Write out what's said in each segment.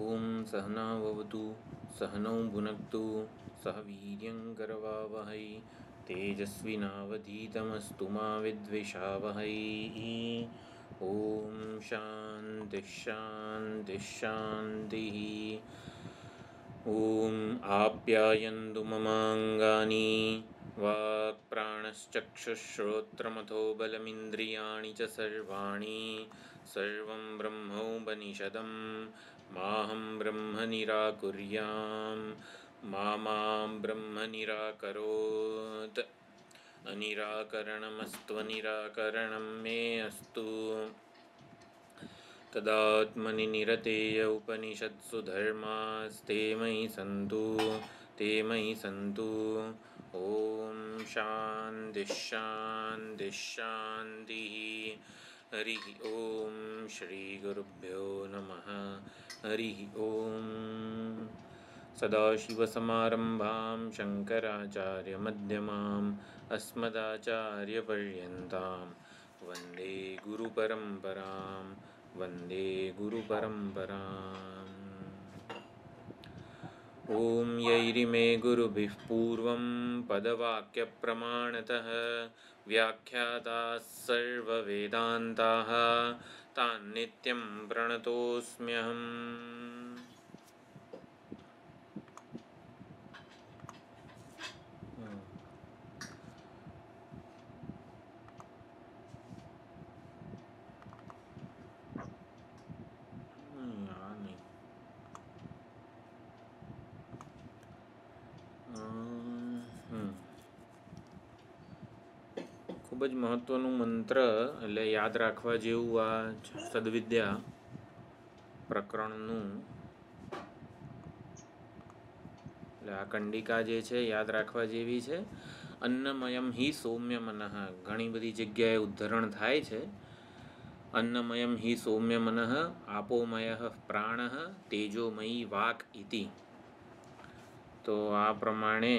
ॐ सहना भवतु सहनौ भुनक्तु सह वीर्यङ्करवावहै तेजस्विनावधीतमस्तु मा विद्विषावहै ॐ आप्यायन्तु ममाङ्गानि वाक्प्राणश्चक्षुश्रोत्रमथो बलमिन्द्रियाणि च सर्वाणि सर्वं ब्रह्मोपनिषदं माहं ब्रह्मनिराकुर्यां मा मां ब्रह्मनिराकरोत् अनिराकरणमस्त्वनिराकरणं मे अस्तु तदात्मनि निरतेय उपनिषत्सु धर्मास्ते मयि सन्तु ते मयि सन्तु ॐ शान्तिश्शान्तिश्शान्तिः हरिः ॐ श्रीगुरुभ्यो नमः हरिः ॐ सदाशिवसमारम्भां शङ्कराचार्यमध्यमाम् अस्मदाचार्यपर्यन्तां वन्दे गुरुपरम्परां वन्दे गुरुपरम्पराम् ॐ यैरिमे गुरुभिः पूर्वं पदवाक्यप्रमाणतः व्याख्याताः सर्ववेदान्ताः तान्नित्यं प्रणतोऽस्म्यहम् મહત્ત્વનું મંત્ર એટલે યાદ રાખવા જેવું આ સદવિદ્યા પ્રકરણનું એટલે આ કંડિકા જે છે યાદ રાખવા જેવી છે અન્નમયમ હિ સૌમ્ય મનઃ ઘણી બધી જગ્યાએ ઉદ્ધરણ થાય છે અન્નમયમ હિ સૌમ્ય મનઃ આપોમય પ્રાણ તેજોમયી વાક ઇતિ તો આ પ્રમાણે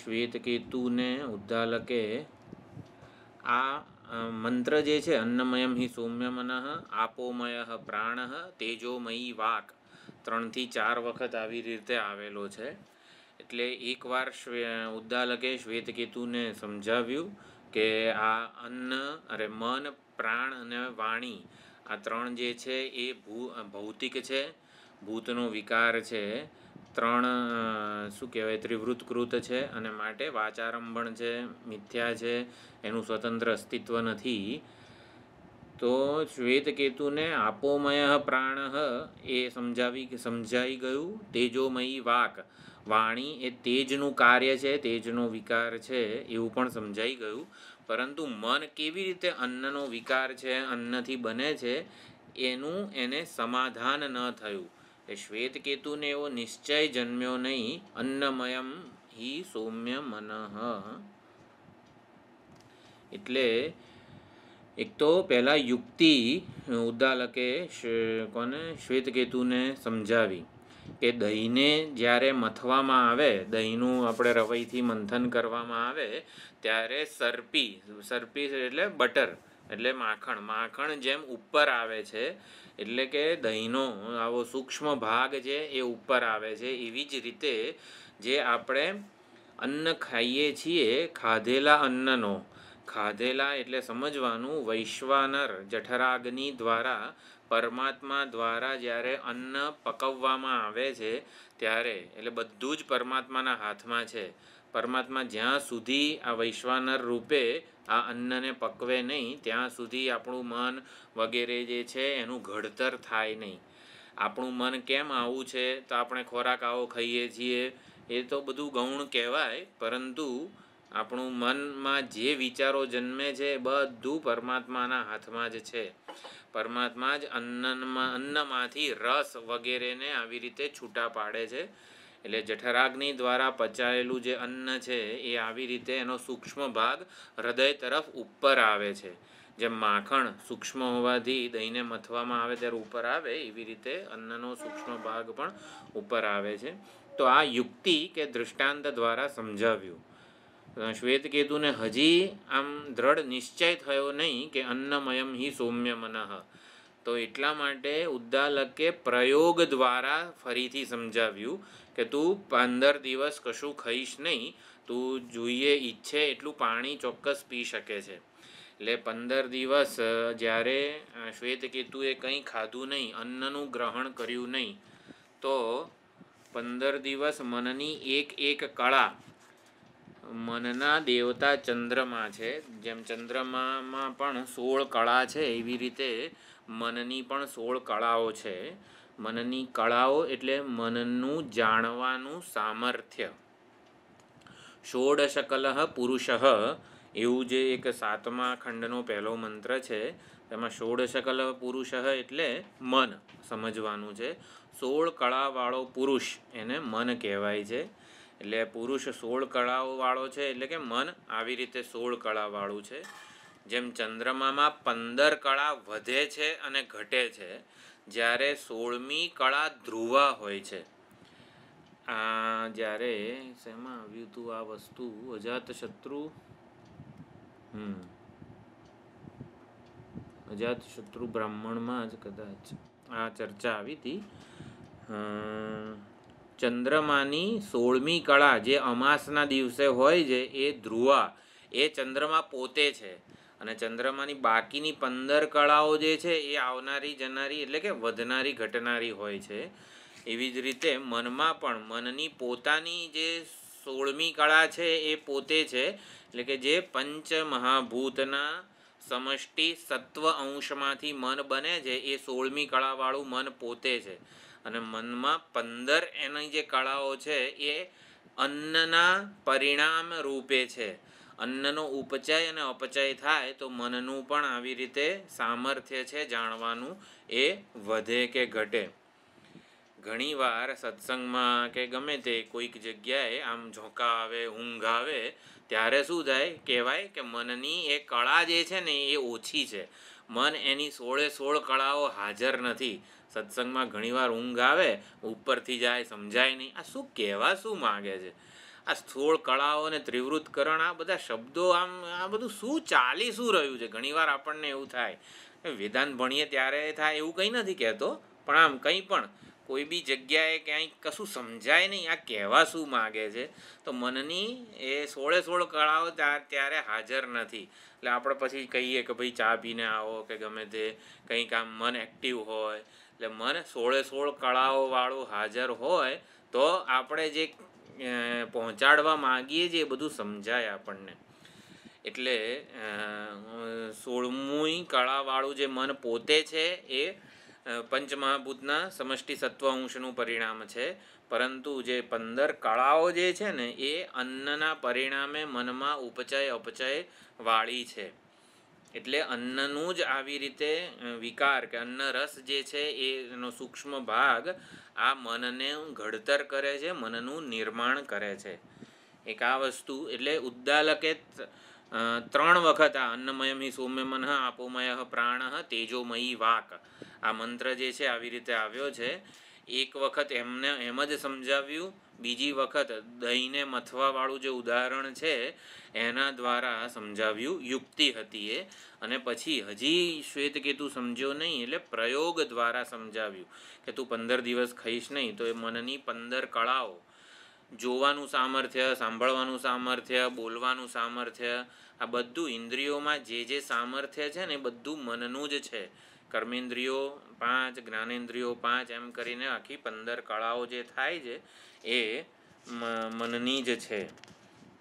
શ્વેતકેતુને ઉદ્દાલકે આ મંત્ર જે છે અન્નમયમ હિ સૌમ્ય મનઃ આપોમય પ્રાણ તેજોમયી વાક ત્રણથી ચાર વખત આવી રીતે આવેલો છે એટલે એકવાર શ્વે ઉદ્દાલકે શ્વેતકેતુને સમજાવ્યું કે આ અન્ન અરે મન પ્રાણ અને વાણી આ ત્રણ જે છે એ ભૌતિક છે ભૂતનો વિકાર છે ત્રણ શું કહેવાય ત્રિવૃતકૃત છે અને માટે વાચારંભણ છે મિથ્યા છે એનું સ્વતંત્ર અસ્તિત્વ નથી તો શ્વેતકેતુને આપોમય પ્રાણ એ સમજાવી સમજાઈ ગયું તેજોમયી વાક વાણી એ તેજનું કાર્ય છે તેજનો વિકાર છે એવું પણ સમજાઈ ગયું પરંતુ મન કેવી રીતે અન્નનો વિકાર છે અન્નથી બને છે એનું એને સમાધાન ન થયું એ શ્વેતકેતુને એવો નિશ્ચય જન્મ્યો નહીં અન્નમયમ હિ સૌમ્ય મનઃ એટલે એક તો પહેલાં યુક્તિ ઉદ્દાલકે કોને શ્વેતકેતુને સમજાવી કે દહીંને જ્યારે મથવામાં આવે દહીંનું આપણે રવૈથી મંથન કરવામાં આવે ત્યારે સર્પી સર્પી એટલે બટર એટલે માખણ માખણ જેમ ઉપર આવે છે એટલે કે દહીંનો આવો સૂક્ષ્મ ભાગ છે એ ઉપર આવે છે એવી જ રીતે જે આપણે અન્ન ખાઈએ છીએ ખાધેલા અન્નનો ખાધેલા એટલે સમજવાનું વૈશ્વાનર જઠરાગ્નિ દ્વારા પરમાત્મા દ્વારા જ્યારે અન્ન પકવવામાં આવે છે ત્યારે એટલે બધું જ પરમાત્માના હાથમાં છે પરમાત્મા જ્યાં સુધી આ વૈશ્વાનર રૂપે આ અન્નને પકવે નહીં ત્યાં સુધી આપણું મન વગેરે જે છે એનું ઘડતર થાય નહીં આપણું મન કેમ આવું છે તો આપણે ખોરાક આવો ખાઈએ છીએ એ તો બધું ગૌણ કહેવાય પરંતુ આપણું મનમાં જે વિચારો જન્મે છે બધું પરમાત્માના હાથમાં જ છે પરમાત્મા જ અન્નમાં અન્નમાંથી રસ વગેરેને આવી રીતે છૂટા પાડે છે એટલે જઠરાગ્નિ દ્વારા પચાયેલું જે અન્ન છે એ આવી રીતે એનો સૂક્ષ્મ ભાગ હૃદય તરફ ઉપર આવે છે જેમ માખણ સૂક્ષ્મ હોવાથી દહીંને મથવામાં આવે ત્યારે ઉપર આવે એવી રીતે અન્નનો સૂક્ષ્મ ભાગ પણ ઉપર આવે છે તો આ યુક્તિ કે દૃષ્ટાંત દ્વારા સમજાવ્યું શ્વેતકેતુને હજી આમ દ્રઢ નિશ્ચય થયો નહીં કે અન્નમયમ હિ સૌમ્ય મનઃ તો એટલા માટે ઉદ્દાલકે પ્રયોગ દ્વારા ફરીથી સમજાવ્યું કે તું પંદર દિવસ કશું ખાઈશ નહીં તું જોઈએ ઈચ્છે એટલું પાણી ચોક્કસ પી શકે છે એટલે પંદર દિવસ જ્યારે શ્વેતકેતુએ કંઈ ખાધું નહીં અન્નનું ગ્રહણ કર્યું નહીં તો પંદર દિવસ મનની એક એક કળા મનના દેવતા ચંદ્રમા છે જેમ ચંદ્રમામાં પણ સોળ કળા છે એવી રીતે મનની પણ સોળ કળાઓ છે મનની કળાઓ એટલે મનનું જાણવાનું સામર્થ્ય ષોડશકલ પુરુષ એવું જે એક સાતમા ખંડનો પહેલો મંત્ર છે તેમાં ષોડશકલ પુરુષ એટલે મન સમજવાનું છે સોળ કળાવાળો પુરુષ એને મન કહેવાય છે એટલે પુરુષ સોળ કળાઓવાળો છે એટલે કે મન આવી રીતે સોળ કળાવાળું છે જેમ ચંદ્રમામાં પંદર કળા વધે છે અને ઘટે છે જ્યારે સોળમી કળા ધ્રુવા હોય છે આ જ્યારે શેમાં આવ્યું હતું આ વસ્તુ અજાતશત્રુ હમ અજાતશત્રુ બ્રાહ્મણમાં જ કદાચ આ ચર્ચા આવી હતી ચંદ્રમાની સોળમી કળા જે અમાસના દિવસે હોય છે એ ધ્રુવા એ ચંદ્રમા પોતે છે અને ચંદ્રમાની બાકીની પંદર કળાઓ જે છે એ આવનારી જનારી એટલે કે વધનારી ઘટનારી હોય છે એવી જ રીતે મનમાં પણ મનની પોતાની જે સોળમી કળા છે એ પોતે છે એટલે કે જે પંચ મહાભૂતના સમષ્ટિ સત્વ અંશમાંથી મન બને છે એ સોળમી કળાવાળું મન પોતે છે અને મનમાં પંદર એની જે કળાઓ છે એ અન્નના પરિણામ રૂપે છે અન્નનો ઉપચય અને અપચય થાય તો મનનું પણ આવી રીતે સામર્થ્ય છે જાણવાનું એ વધે કે ઘટે ઘણીવાર સત્સંગમાં કે ગમે તે કોઈક જગ્યાએ આમ ઝોંકા આવે ઊંઘ આવે ત્યારે શું થાય કહેવાય કે મનની એ કળા જે છે ને એ ઓછી છે મન એની સોળે સોળ કળાઓ હાજર નથી સત્સંગમાં ઘણીવાર ઊંઘ આવે ઉપરથી જાય સમજાય નહીં આ શું કહેવા શું માગે છે આ સ્થૂળ કળાઓ અને ત્રિવૃત્તકરણ આ બધા શબ્દો આમ આ બધું શું ચાલી શું રહ્યું છે ઘણીવાર આપણને એવું થાય વેદાંત ભણીએ ત્યારે થાય એવું કંઈ નથી કહેતો પણ આમ કંઈ પણ કોઈ બી જગ્યાએ ક્યાંય કશું સમજાય નહીં આ કહેવા શું માગે છે તો મનની એ સોળે સોળ કળાઓ ત્યારે હાજર નથી એટલે આપણે પછી કહીએ કે ભાઈ ચા પીને આવો કે ગમે તે કંઈક આમ મન એક્ટિવ હોય એટલે મન સોળે સોળ કળાઓવાળું હાજર હોય તો આપણે જે પહોંચાડવા માગીએ છીએ એ બધું સમજાય આપણને એટલે સોળમું કળાવાળું જે મન પોતે છે એ પંચમહાભૂતના સમષ્ટિ સત્વ અંશનું પરિણામ છે પરંતુ જે પંદર કળાઓ જે છે ને એ અન્નના પરિણામે મનમાં ઉપચય અપચય વાળી છે એટલે અન્નનું જ આવી રીતે વિકાર કે અન્ન રસ જે છે એનો સૂક્ષ્મ ભાગ આ મનને ઘડતર કરે છે મનનું નિર્માણ કરે છે એક આ વસ્તુ એટલે ઉદ્દાલકે ત્રણ વખત આ અન્નમયમ હિ સૌમ્યમન આપોમય પ્રાણ તેજોમયી વાક આ મંત્ર જે છે આવી રીતે આવ્યો છે એક વખત એમને એમ જ સમજાવ્યું બીજી વખત દહીંને મથવાવાળું જે ઉદાહરણ છે એના દ્વારા સમજાવ્યું યુક્તિ હતી એ અને પછી હજી શ્વેતકેતુ સમજ્યો નહીં એટલે પ્રયોગ દ્વારા સમજાવ્યું કે તું પંદર દિવસ ખાઈશ નહીં તો એ મનની પંદર કળાઓ જોવાનું સામર્થ્ય સાંભળવાનું સામર્થ્ય બોલવાનું સામર્થ્ય આ બધું ઇન્દ્રિયોમાં જે જે સામર્થ્ય છે ને એ બધું મનનું જ છે કર્મેન્દ્રિયો પાંચ જ્ઞાનેન્દ્રિયો પાંચ એમ કરીને આખી પંદર કળાઓ જે થાય છે એ મનની જ છે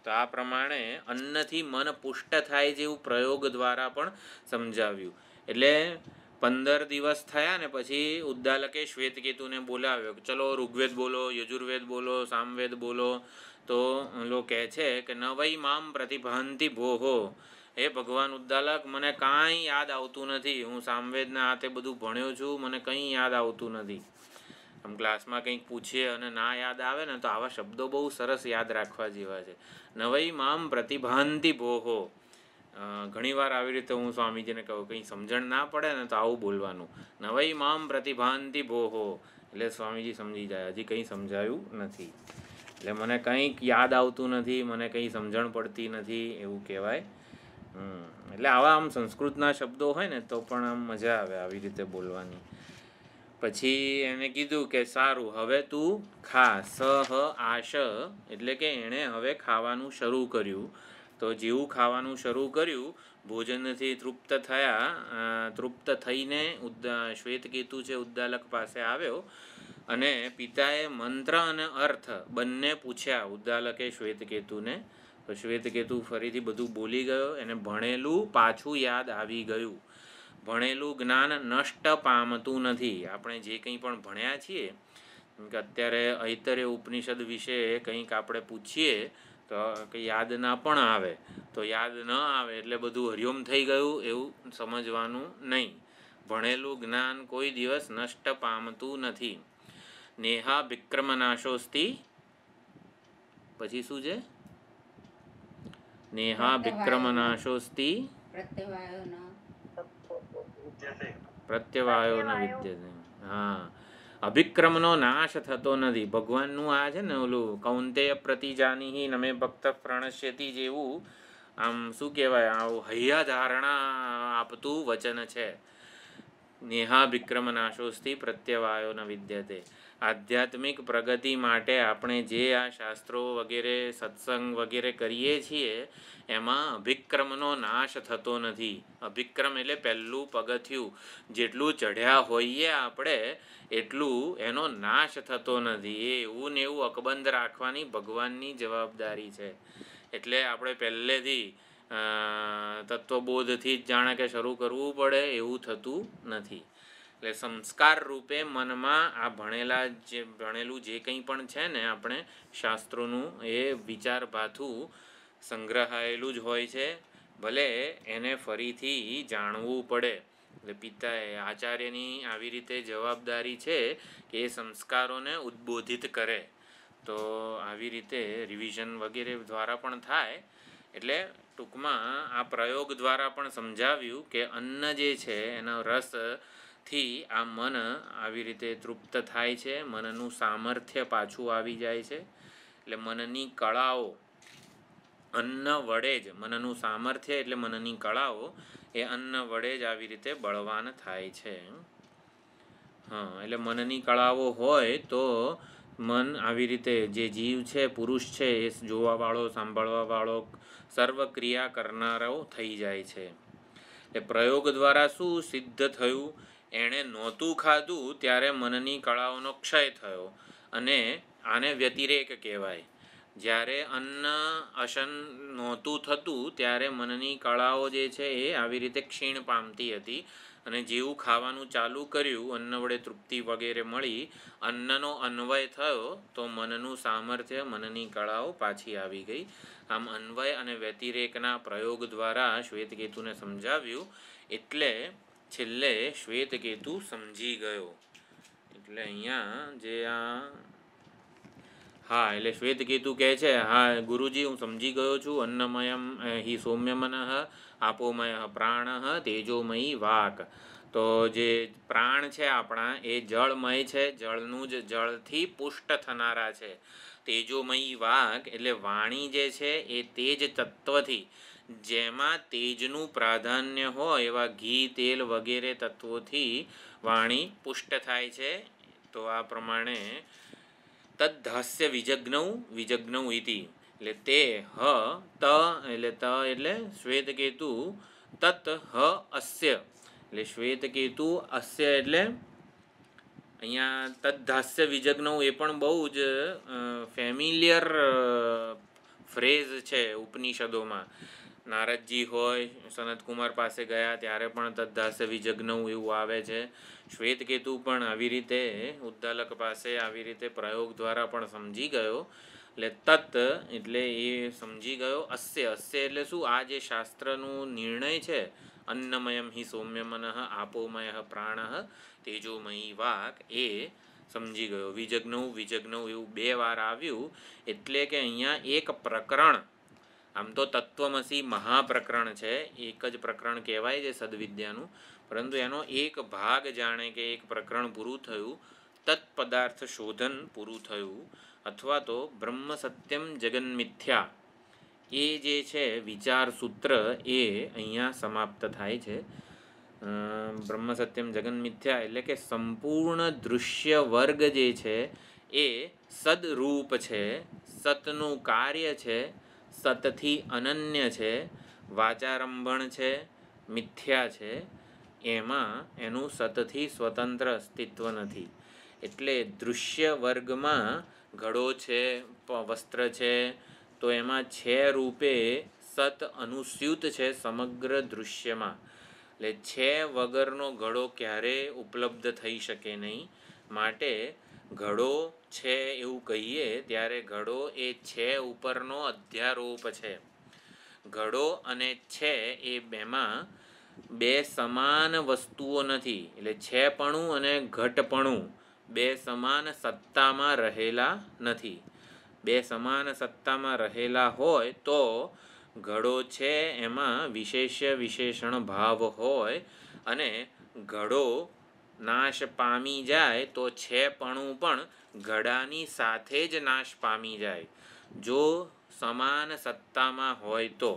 તો આ પ્રમાણે અન્નથી મન પુષ્ટ થાય જેવું પ્રયોગ દ્વારા પણ સમજાવ્યું એટલે પંદર દિવસ થયા ને પછી ઉદ્દાલકે શ્વેતકેતુને બોલાવ્યો કે ચલો ઋગ્વેદ બોલો યજુર્વેદ બોલો સામવેદ બોલો તો લો કહે છે કે ન મામ પ્રતિભાંતિ ભોહો હે ભગવાન ઉદ્દાલક મને કાંઈ યાદ આવતું નથી હું સામવેદના હાથે બધું ભણ્યો છું મને કંઈ યાદ આવતું નથી આમ ક્લાસમાં કંઈક પૂછીએ અને ના યાદ આવે ને તો આવા શબ્દો બહુ સરસ યાદ રાખવા જેવા છે નવઈ મામ પ્રતિભાંતિ ભોહો ઘણીવાર આવી રીતે હું સ્વામીજીને કહું કંઈ સમજણ ના પડે ને તો આવું બોલવાનું નવઈ મામ પ્રતિભાંતિ ભોહો એટલે સ્વામીજી સમજી જાય હજી કંઈ સમજાયું નથી એટલે મને કંઈક યાદ આવતું નથી મને કંઈ સમજણ પડતી નથી એવું કહેવાય એટલે આવા આમ સંસ્કૃતના શબ્દો હોય ને તો પણ આમ મજા આવે આવી રીતે બોલવાની પછી એને કીધું કે સારું હવે તું ખા સહ આશ એટલે કે એણે હવે ખાવાનું શરૂ કર્યું તો જેવું ખાવાનું શરૂ કર્યું ભોજનથી તૃપ્ત થયા તૃપ્ત થઈને ઉદ્દા શ્વેતકેતુ છે ઉદ્દાલક પાસે આવ્યો અને પિતાએ મંત્ર અને અર્થ બંને પૂછ્યા ઉદ્દાલકે શ્વેતકેતુને તો કેતુ ફરીથી બધું બોલી ગયો એને ભણેલું પાછું યાદ આવી ગયું ભણેલું જ્ઞાન નષ્ટ પામતું નથી આપણે જે કંઈ પણ ભણ્યા છીએ કે અત્યારે ઐતરે ઉપનિષદ વિશે કંઈક આપણે પૂછીએ તો કંઈ યાદ ના પણ આવે તો યાદ ન આવે એટલે બધું હરિઓમ થઈ ગયું એવું સમજવાનું નહીં ભણેલું જ્ઞાન કોઈ દિવસ નષ્ટ પામતું નથી નેહા વિક્રમનાશોસ્તી પછી શું છે નેહા विक्रमनाशोऽस्ति પ્રત્યવાયો ન વિદ્યતે હા અભિક્રમનો નાશ થતો નથી ભગવાનનું આ છે ને ઓલું કૌંતેય પ્રતિજાની નમે ભક્ત પ્રણશ્યતિ જેવું આમ શું કહેવાય આવું ધારણા આપતું વચન છે નેહા વિક્રમ નાશોસ્થી પ્રત્યવાયો ન વિદ્યતે આધ્યાત્મિક પ્રગતિ માટે આપણે જે આ શાસ્ત્રો વગેરે સત્સંગ વગેરે કરીએ છીએ એમાં અભિક્રમનો નાશ થતો નથી અભિક્રમ એટલે પહેલું પગથિયું જેટલું ચઢ્યા હોઈએ આપણે એટલું એનો નાશ થતો નથી એ એવું ને એવું અકબંધ રાખવાની ભગવાનની જવાબદારી છે એટલે આપણે પહેલેથી તત્વબોધથી જ જાણે કે શરૂ કરવું પડે એવું થતું નથી એટલે સંસ્કાર રૂપે મનમાં આ ભણેલા જે ભણેલું જે કંઈ પણ છે ને આપણે શાસ્ત્રોનું એ વિચાર ભાથું સંગ્રહાયેલું જ હોય છે ભલે એને ફરીથી જાણવું પડે એટલે પિતાએ આચાર્યની આવી રીતે જવાબદારી છે કે એ સંસ્કારોને ઉદ્બોધિત કરે તો આવી રીતે રિવિઝન વગેરે દ્વારા પણ થાય એટલે ટૂંકમાં આ પ્રયોગ દ્વારા પણ સમજાવ્યું કે અન્ન જે છે એનો રસ થી આ મન આવી રીતે તૃપ્ત થાય છે મનનું સામર્થ્ય પાછું આવી જાય છે એટલે મનની કળાઓ અન્ન વડે જ મનનું સામર્થ્ય એટલે મનની કળાઓ એ અન્ન વડે જ આવી રીતે બળવાન થાય છે હા એટલે મનની કળાઓ હોય તો મન આવી રીતે જે જીવ છે પુરુષ છે એ જોવાવાળો સાંભળવાવાળો સર્વ ક્રિયા કરનારાઓ થઈ જાય છે એટલે પ્રયોગ દ્વારા શું સિદ્ધ થયું એણે નહોતું ખાધું ત્યારે મનની કળાઓનો ક્ષય થયો અને આને વ્યતિરેક કહેવાય જ્યારે અન્ન અસન નહોતું થતું ત્યારે મનની કળાઓ જે છે એ આવી રીતે ક્ષીણ પામતી હતી અને જેવું ખાવાનું ચાલુ કર્યું અન્ન વડે તૃપ્તિ વગેરે મળી અન્નનો અન્વય થયો તો મનનું સામર્થ્ય મનની કળાઓ પાછી આવી ગઈ આમ અન્વય અને વ્યતિરેકના પ્રયોગ દ્વારા શ્વેતકેતુને સમજાવ્યું એટલે છેલ્લે શ્વેતકેતુ સમજી ગયો એટલે અહીંયા જે આ હા એટલે શ્વેતકેતુ કહે છે હા ગુરુજી હું સમજી ગયો છું અન્નમયમ હિ સૌમ્યમન આપોમય પ્રાણ તેજોમયી વાક તો જે પ્રાણ છે આપણા એ જળમય છે જળનું જ જળથી પુષ્ટ થનારા છે તેજોમયી વાક એટલે વાણી જે છે એ તેજ તત્વથી જેમાં તેજનું પ્રાધાન્ય હોય એવા ઘી તેલ વગેરે તત્વોથી વાણી પુષ્ટ થાય છે તો આ પ્રમાણે તદ્ધસ્ય વિજગ્નૌ વિજગ્નૌ ઇતિ એટલે તે હ ત એટલે ત એટલે શ્વેતકેતુ તત હ અસ્ય એટલે શ્વેતકેતુ અસ્ય એટલે અહીંયા તદ્ધાસ્ય વિજગ્નૌ એ પણ બહુ જ ફેમિલિયર ફ્રેઝ છે ઉપનિષદોમાં નારદજી હોય સનતકુમાર પાસે ગયા ત્યારે પણ તદ્દાસે વિજગ્નવું એવું આવે છે શ્વેતકેતુ પણ આવી રીતે ઉદ્દાલક પાસે આવી રીતે પ્રયોગ દ્વારા પણ સમજી ગયો એટલે તત્ એટલે એ સમજી ગયો અસ્ય અસ્ય એટલે શું આ જે શાસ્ત્રનું નિર્ણય છે અન્નમયમ હિ સૌમ્ય મનઃ આપોમય પ્રાણ તેજોમયી વાક એ સમજી ગયો વિજગ્નવું વિજગ્નવું એવું બે વાર આવ્યું એટલે કે અહીંયા એક પ્રકરણ આમ તો તત્વમસી મહાપ્રકરણ છે એક જ પ્રકરણ કહેવાય છે સદવિદ્યાનું પરંતુ એનો એક ભાગ જાણે કે એક પ્રકરણ પૂરું થયું તત્પદાર્થ શોધન પૂરું થયું અથવા તો બ્રહ્મ સત્યમ જગન્મિથ્યા એ જે છે વિચાર સૂત્ર એ અહીંયા સમાપ્ત થાય છે બ્રહ્મ સત્યમ જગન્મિથ્યા એટલે કે સંપૂર્ણ દૃશ્ય વર્ગ જે છે એ સદરૂપ છે સતનું કાર્ય છે સતથી અનન્ય છે વાચારંભણ છે મિથ્યા છે એમાં એનું સતથી સ્વતંત્ર અસ્તિત્વ નથી એટલે દૃશ્ય વર્ગમાં ઘડો છે વસ્ત્ર છે તો એમાં છે રૂપે સત અનુસ્યુત છે સમગ્ર દૃશ્યમાં એટલે છે વગરનો ઘડો ક્યારેય ઉપલબ્ધ થઈ શકે નહીં માટે ઘડો છે એવું કહીએ ત્યારે ઘડો એ છે ઉપરનો અધ્યારોપ છે ઘડો અને છે એ બેમાં બે સમાન વસ્તુઓ નથી એટલે છેપણું અને ઘટપણું બે સમાન સત્તામાં રહેલા નથી બે સમાન સત્તામાં રહેલા હોય તો ઘડો છે એમાં વિશેષ વિશેષણ ભાવ હોય અને ઘડો નાશ પામી જાય તો છેપણું પણ ઘડાની સાથે જ નાશ પામી જાય જો સમાન સત્તામાં હોય તો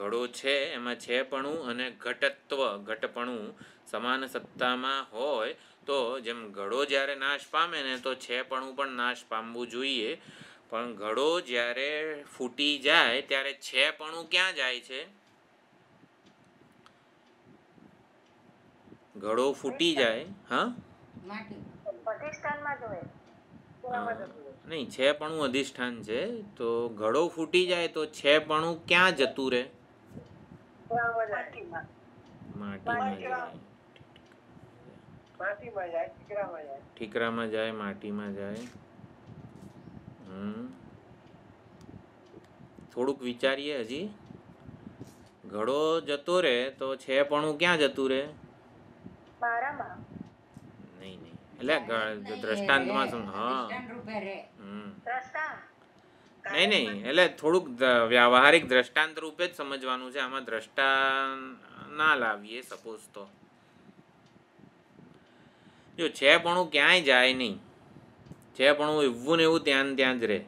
ઘડો છે એમાં છેપણું અને ઘટત્વ ઘટપણું સમાન સત્તામાં હોય તો જેમ ઘડો જ્યારે નાશ પામે ને તો છેપણું પણ નાશ પામવું જોઈએ પણ ઘડો જ્યારે ફૂટી જાય ત્યારે છેપણું ક્યાં જાય છે ઘડો ફૂટી જાય હા નહીં છે પણ અધિષ્ઠાન છે તો ઘડો ફૂટી જાય તો છે પણ ક્યાં જતું રહે માટીમાં જાય ઠીકરામાં જાય માટીમાં જાય હમ થોડુંક વિચારીએ હજી ઘડો જતો રહે તો છે પણ ક્યાં જતું રહે મારામાં નહીં નહીં એટલે દ્રષ્ટાંતમાં શું હા નહીં નહીં એટલે થોડુંક વ્યવહારિક દ્રષ્ટાંત રૂપે જ સમજવાનું છે આમાં દ્રષ્ટા ના લાવીએ સપોઝ તો જો છે પણ ક્યાંય જાય નહીં છે પણ એવું ને એવું ત્યાં ત્યાં જ રહે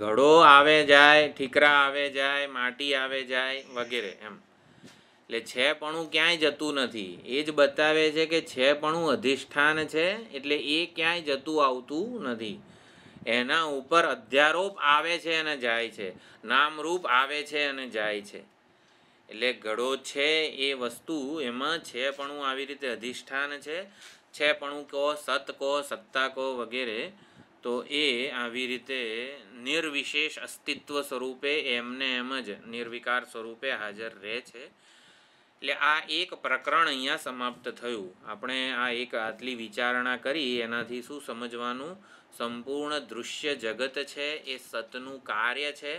ઘડો આવે જાય ઠીકરા આવે જાય માટી આવે જાય વગેરે એમ એટલે છેપણું ક્યાંય જતું નથી એ જ બતાવે છે કે છેપણું અધિષ્ઠાન છે એટલે એ ક્યાંય જતું આવતું નથી એના ઉપર અધ્યારોપ આવે છે અને જાય છે નામરૂપ આવે છે અને જાય છે એટલે ઘડો છે એ વસ્તુ એમાં છેપણું આવી રીતે અધિષ્ઠાન છે છેપણું કહો સત કહો સત્તા કહો વગેરે તો એ આવી રીતે નિર્વિશેષ અસ્તિત્વ સ્વરૂપે એમને એમ જ નિર્વિકાર સ્વરૂપે હાજર રહે છે એટલે આ એક પ્રકરણ અહીંયા સમાપ્ત થયું આપણે આ એક આટલી વિચારણા કરી એનાથી શું સમજવાનું સંપૂર્ણ દૃશ્ય જગત છે એ સતનું કાર્ય છે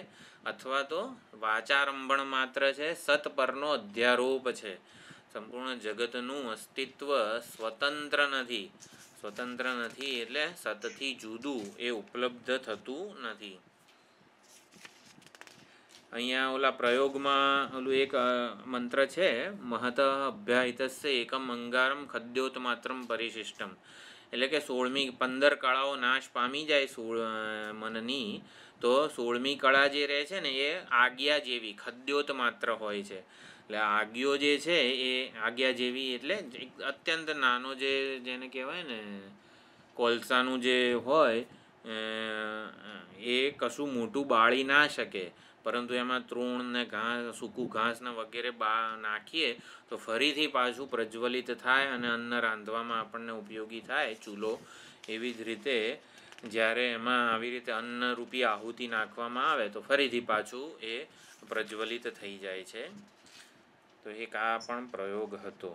અથવા તો વાચારંભણ માત્ર છે સત પરનો અધ્યારોપ છે સંપૂર્ણ જગતનું અસ્તિત્વ સ્વતંત્ર નથી સ્વતંત્ર નથી એટલે સતથી જુદું એ ઉપલબ્ધ થતું નથી અહીંયા ઓલા પ્રયોગમાં ઓલું એક મંત્ર છે મહત અભ્યાહિતસ્ય એકમ અંગારમ ખદ્યોત માત્રમ પરિશિષ્ટમ એટલે કે સોળમી પંદર કળાઓ નાશ પામી જાય સોળ મનની તો સોળમી કળા જે રહે છે ને એ આજ્ઞા જેવી ખદ્યોત માત્ર હોય છે એટલે આજ્ઞો જે છે એ આજ્ઞા જેવી એટલે અત્યંત નાનો જે જેને કહેવાય ને કોલસાનું જે હોય એ કશું મોટું બાળી ના શકે પરંતુ એમાં તૃણ ને ઘાસ સૂકું ઘાસ ને વગેરે બા નાખીએ તો ફરીથી પાછું પ્રજ્વલિત થાય અને અન્ન રાંધવામાં આપણને ઉપયોગી થાય ચૂલો એવી જ રીતે જ્યારે એમાં આવી રીતે અન્નરૂપી આહુતિ નાખવામાં આવે તો ફરીથી પાછું એ પ્રજ્વલિત થઈ જાય છે તો એક આ પણ પ્રયોગ હતો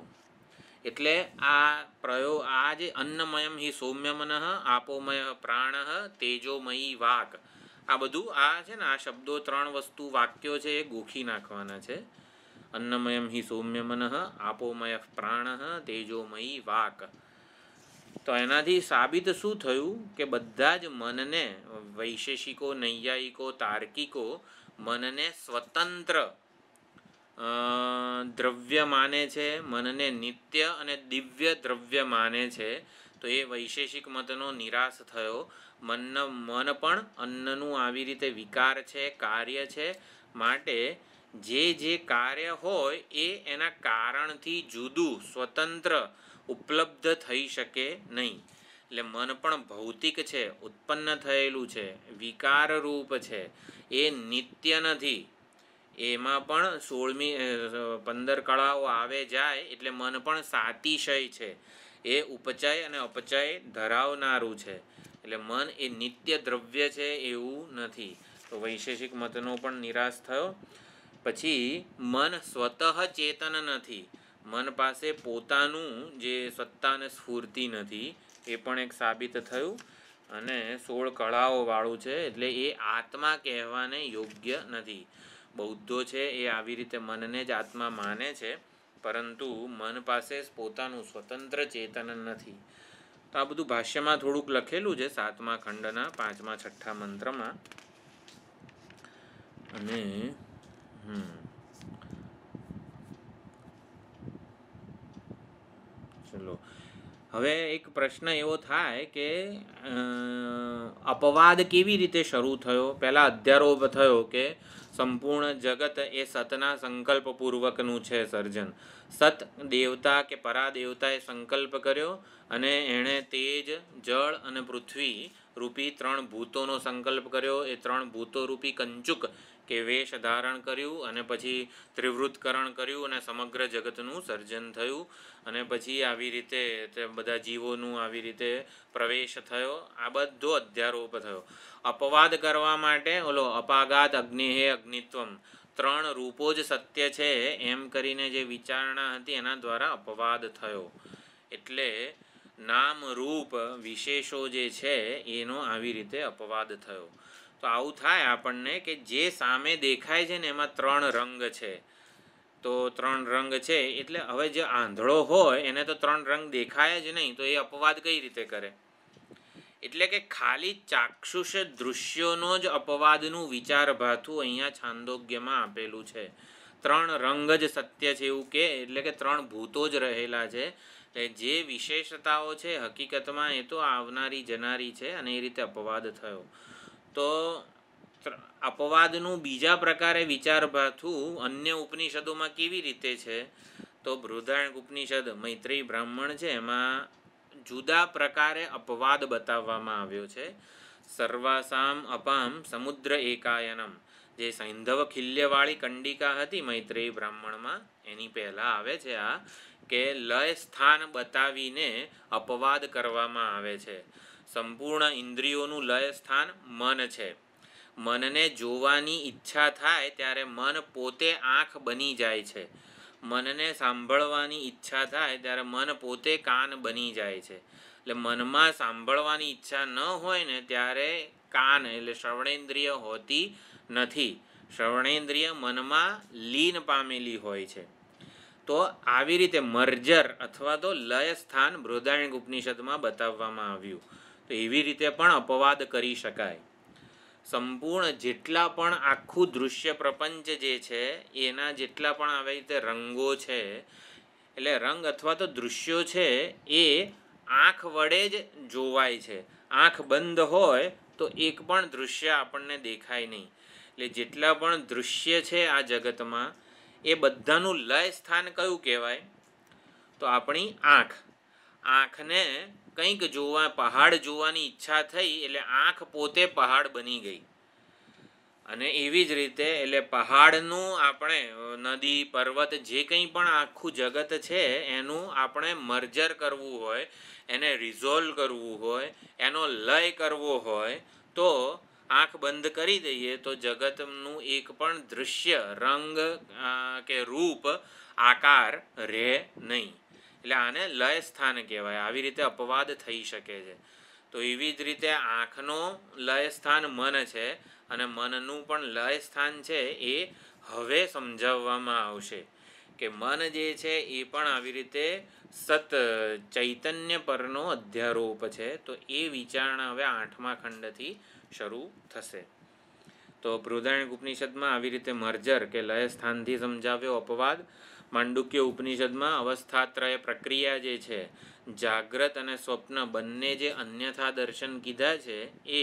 એટલે આ પ્રયોગ આ જે અન્નમયમ હિ સૌમ્યમન આપોમય પ્રાણ તેજોમયી વાક આ બધું આ છે ને આ શબ્દો ત્રણ વસ્તુ વાક્યો છે એ ગોખી નાખવાના છે અન્નમયમ હિ સૌમ્ય મનઃ આપોમય પ્રાણ તેજોમયી વાક તો એનાથી સાબિત શું થયું કે બધા જ મનને વૈશેષિકો નૈયાયિકો તાર્કિકો મનને સ્વતંત્ર દ્રવ્ય માને છે મનને નિત્ય અને દિવ્ય દ્રવ્ય માને છે તો એ વૈશેષિક મતનો નિરાશ થયો મન મન પણ અન્નનું આવી રીતે વિકાર છે કાર્ય છે માટે જે જે કાર્ય હોય એ એના કારણથી જુદું સ્વતંત્ર ઉપલબ્ધ થઈ શકે નહીં એટલે મન પણ ભૌતિક છે ઉત્પન્ન થયેલું છે વિકારરૂપ છે એ નિત્ય નથી એમાં પણ સોળમી પંદર કળાઓ આવે જાય એટલે મન પણ સાતિશય છે એ ઉપચય અને અપચય ધરાવનારું છે એટલે મન એ નિત્ય દ્રવ્ય છે એવું નથી તો વૈશેષિક મતનો પણ નિરાશ થયો પછી મન સ્વતઃ ચેતન નથી મન પાસે પોતાનું જે સત્તા અને સ્ફૂર્તિ નથી એ પણ એક સાબિત થયું અને સોળ કળાઓવાળું છે એટલે એ આત્મા કહેવાને યોગ્ય નથી બૌદ્ધો છે એ આવી રીતે મનને જ આત્મા માને છે પરંતુ મન પાસે પોતાનું સ્વતંત્ર ચેતન નથી તો આ બધું ભાષ્યમાં થોડુંક લખેલું છે સાતમા ખંડના પાંચમા છઠ્ઠા મંત્રમાં અને હમ ચલો હવે એક પ્રશ્ન એવો થાય કે અપવાદ કેવી રીતે શરૂ થયો પહેલાં અધ્યારોપ થયો કે સંપૂર્ણ જગત એ સતના સંકલ્પપૂર્વકનું છે સર્જન સત દેવતા કે પરાદેવતાએ સંકલ્પ કર્યો અને એણે તેજ જળ અને પૃથ્વી રૂપી ત્રણ ભૂતોનો સંકલ્પ કર્યો એ ત્રણ ભૂતો રૂપી કંચુક કે વેશ ધારણ કર્યું અને પછી ત્રિવૃતકરણ કર્યું અને સમગ્ર જગતનું સર્જન થયું અને પછી આવી રીતે તે બધા જીવોનું આવી રીતે પ્રવેશ થયો આ બધો અધ્યારોપ થયો અપવાદ કરવા માટે ઓલો અપાઘાત અગ્નિહે અગ્નિત્વમ ત્રણ રૂપો જ સત્ય છે એમ કરીને જે વિચારણા હતી એના દ્વારા અપવાદ થયો એટલે નામરૂપ વિશેષો જે છે એનો આવી રીતે અપવાદ થયો તો આવું થાય આપણને કે જે સામે દેખાય છે ને એમાં ત્રણ રંગ છે તો ત્રણ રંગ છે એટલે હવે જે આંધળો હોય એને તો ત્રણ રંગ દેખાય જ નહીં તો એ અપવાદ કઈ રીતે કરે એટલે કે ખાલી ચાક્ષુષ દૃશ્યોનો જ અપવાદનું વિચાર ભાથું અહીંયા છાંદોગ્યમાં આપેલું છે ત્રણ રંગ જ સત્ય છે એવું કે એટલે કે ત્રણ ભૂતો જ રહેલા છે એટલે જે વિશેષતાઓ છે હકીકતમાં એ તો આવનારી જનારી છે અને એ રીતે અપવાદ થયો તો અપવાદનું બીજા પ્રકારે વિચારભાથું અન્ય ઉપનિષદોમાં કેવી રીતે છે તો બૃહદાણ ઉપનિષદ મૈત્રી બ્રાહ્મણ છે એમાં જુદા પ્રકારે અપવાદ બતાવવામાં આવ્યો છે સર્વાસામ અપામ સમુદ્ર એકાયનમ જે સૈંધવ ખિલ્યવાળી કંડિકા હતી મૈત્રેય બ્રાહ્મણમાં એની પહેલાં આવે છે આ કે લય સ્થાન બતાવીને અપવાદ કરવામાં આવે છે સંપૂર્ણ ઇન્દ્રિયોનું લય સ્થાન મન છે મનને જોવાની ઈચ્છા થાય ત્યારે મન પોતે આંખ બની જાય છે મનને સાંભળવાની ઈચ્છા થાય ત્યારે મન પોતે કાન બની જાય છે એટલે મનમાં સાંભળવાની ઈચ્છા ન હોય ને ત્યારે કાન એટલે શ્રવણેન્દ્રિય હોતી નથી શ્રવણેન્દ્રિય મનમાં લીન પામેલી હોય છે તો આવી રીતે મર્જર અથવા તો લય સ્થાન બૃહદારણ્ય ઉપનિષદમાં બતાવવામાં આવ્યું તો એવી રીતે પણ અપવાદ કરી શકાય સંપૂર્ણ જેટલા પણ આખું દૃશ્ય પ્રપંચ જે છે એના જેટલા પણ આવી રીતે રંગો છે એટલે રંગ અથવા તો દૃશ્યો છે એ આંખ વડે જ જોવાય છે આંખ બંધ હોય તો એક પણ દૃશ્ય આપણને દેખાય નહીં એટલે જેટલા પણ દૃશ્ય છે આ જગતમાં એ બધાનું લય સ્થાન કયું કહેવાય તો આપણી આંખ આંખને કંઈક જોવા પહાડ જોવાની ઈચ્છા થઈ એટલે આંખ પોતે પહાડ બની ગઈ અને એવી જ રીતે એટલે પહાડનું આપણે નદી પર્વત જે કંઈ પણ આખું જગત છે એનું આપણે મર્જર કરવું હોય એને રિઝોલ્વ કરવું હોય એનો લય કરવો હોય તો આંખ બંધ કરી દઈએ તો જગતનું એક પણ દૃશ્ય રંગ કે રૂપ આકાર રહે નહીં એટલે આને લય સ્થાન કહેવાય આવી રીતે અપવાદ થઈ શકે છે તો એવી જ રીતે આંખનો લય સ્થાન મન છે અને મનનું પણ લય સ્થાન છે એ હવે સમજાવવામાં આવશે કે મન જે છે એ પણ આવી રીતે સત ચૈતન્ય પરનો અધ્યારોપ છે તો એ વિચારણા હવે આઠમા ખંડથી શરૂ થશે તો બૃહદારણ્ય ઉપનિષદમાં આવી રીતે મર્જર કે લય સ્થાનથી સમજાવ્યો અપવાદ માંડુક્ય ઉપનિષદમાં અવસ્થાત્રય પ્રક્રિયા જે છે જાગ્રત અને સ્વપ્ન બંને જે અન્યથા દર્શન કીધા છે એ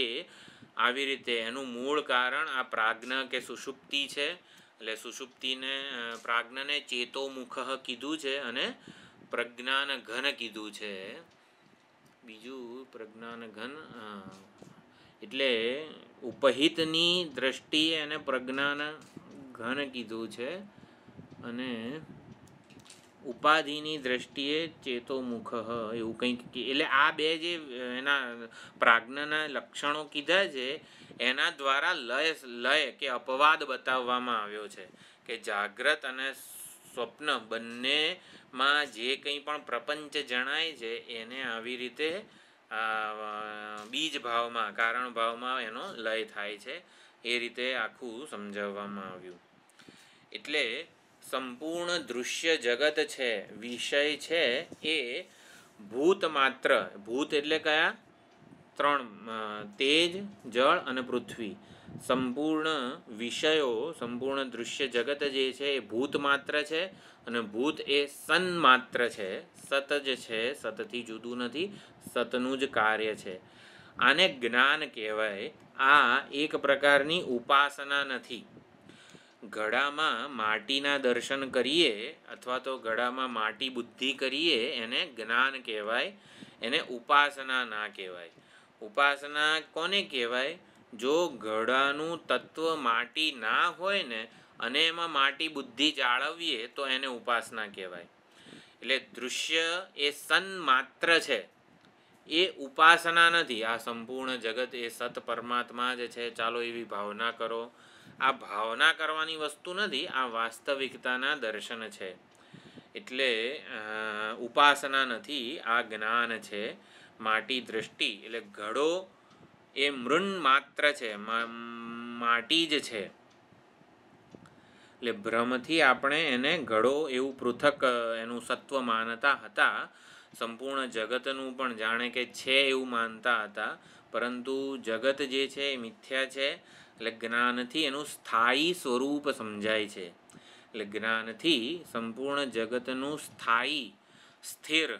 આવી રીતે એનું મૂળ કારણ આ પ્રાજ્ઞ કે સુષુપ્તિ છે એટલે સુષુપ્તિને પ્રાજ્ઞને ચેતોમુખ કીધું છે અને પ્રજ્ઞાન ઘન કીધું છે બીજું પ્રજ્ઞાન ઘન એટલે ઉપહિતની દ્રષ્ટિએ એને પ્રજ્ઞાના ઘન કીધું છે અને ઉપાધિની દ્રષ્ટિએ ચેતોમુખ એવું કંઈક એટલે આ બે જે એના પ્રાજ્ઞના લક્ષણો કીધા છે એના દ્વારા લય લય કે અપવાદ બતાવવામાં આવ્યો છે કે જાગ્રત અને સ્વપ્ન બંનેમાં જે કંઈ પણ પ્રપંચ જણાય છે એને આવી રીતે બીજ ભાવમાં કારણ ભાવમાં એનો લય થાય છે એ રીતે આખું સમજાવવામાં આવ્યું એટલે સંપૂર્ણ દૃશ્ય જગત છે વિષય છે એ ભૂત માત્ર ભૂત એટલે કયા ત્રણ તેજ જળ અને પૃથ્વી સંપૂર્ણ વિષયો સંપૂર્ણ દૃશ્ય જગત જે છે એ ભૂત માત્ર છે અને ભૂત એ સન માત્ર છે સત જ છે સતથી જુદું નથી સતનું જ કાર્ય છે આને જ્ઞાન કહેવાય આ એક પ્રકારની ઉપાસના નથી ઘડામાં માટીના દર્શન કરીએ અથવા તો ઘડામાં માટી બુદ્ધિ કરીએ એને જ્ઞાન કહેવાય એને ઉપાસના ના કહેવાય ઉપાસના કોને કહેવાય જો ઘડાનું તત્વ માટી ના હોય ને અને એમાં માટી બુદ્ધિ જાળવીએ તો એને ઉપાસના કહેવાય એટલે દૃશ્ય એ સન માત્ર છે એ ઉપાસના નથી આ સંપૂર્ણ જગત એ સત પરમાત્મા જ છે ચાલો એવી ભાવના કરો આ ભાવના કરવાની વસ્તુ નથી આ વાસ્તવિકતાના દર્શન છે એટલે ઉપાસના નથી આ જ્ઞાન છે માટી દ્રષ્ટિ એટલે ઘડો એ મૃણ માત્ર છે માટી જ છે એટલે ભ્રમથી આપણે એને ઘડો એવું પૃથક એનું સત્વ માનતા હતા સંપૂર્ણ જગતનું પણ જાણે કે છે એવું માનતા હતા પરંતુ જગત જે છે એ મિથ્યા છે એટલે જ્ઞાનથી એનું સ્થાયી સ્વરૂપ સમજાય છે એટલે જ્ઞાનથી સંપૂર્ણ જગતનું સ્થાયી સ્થિર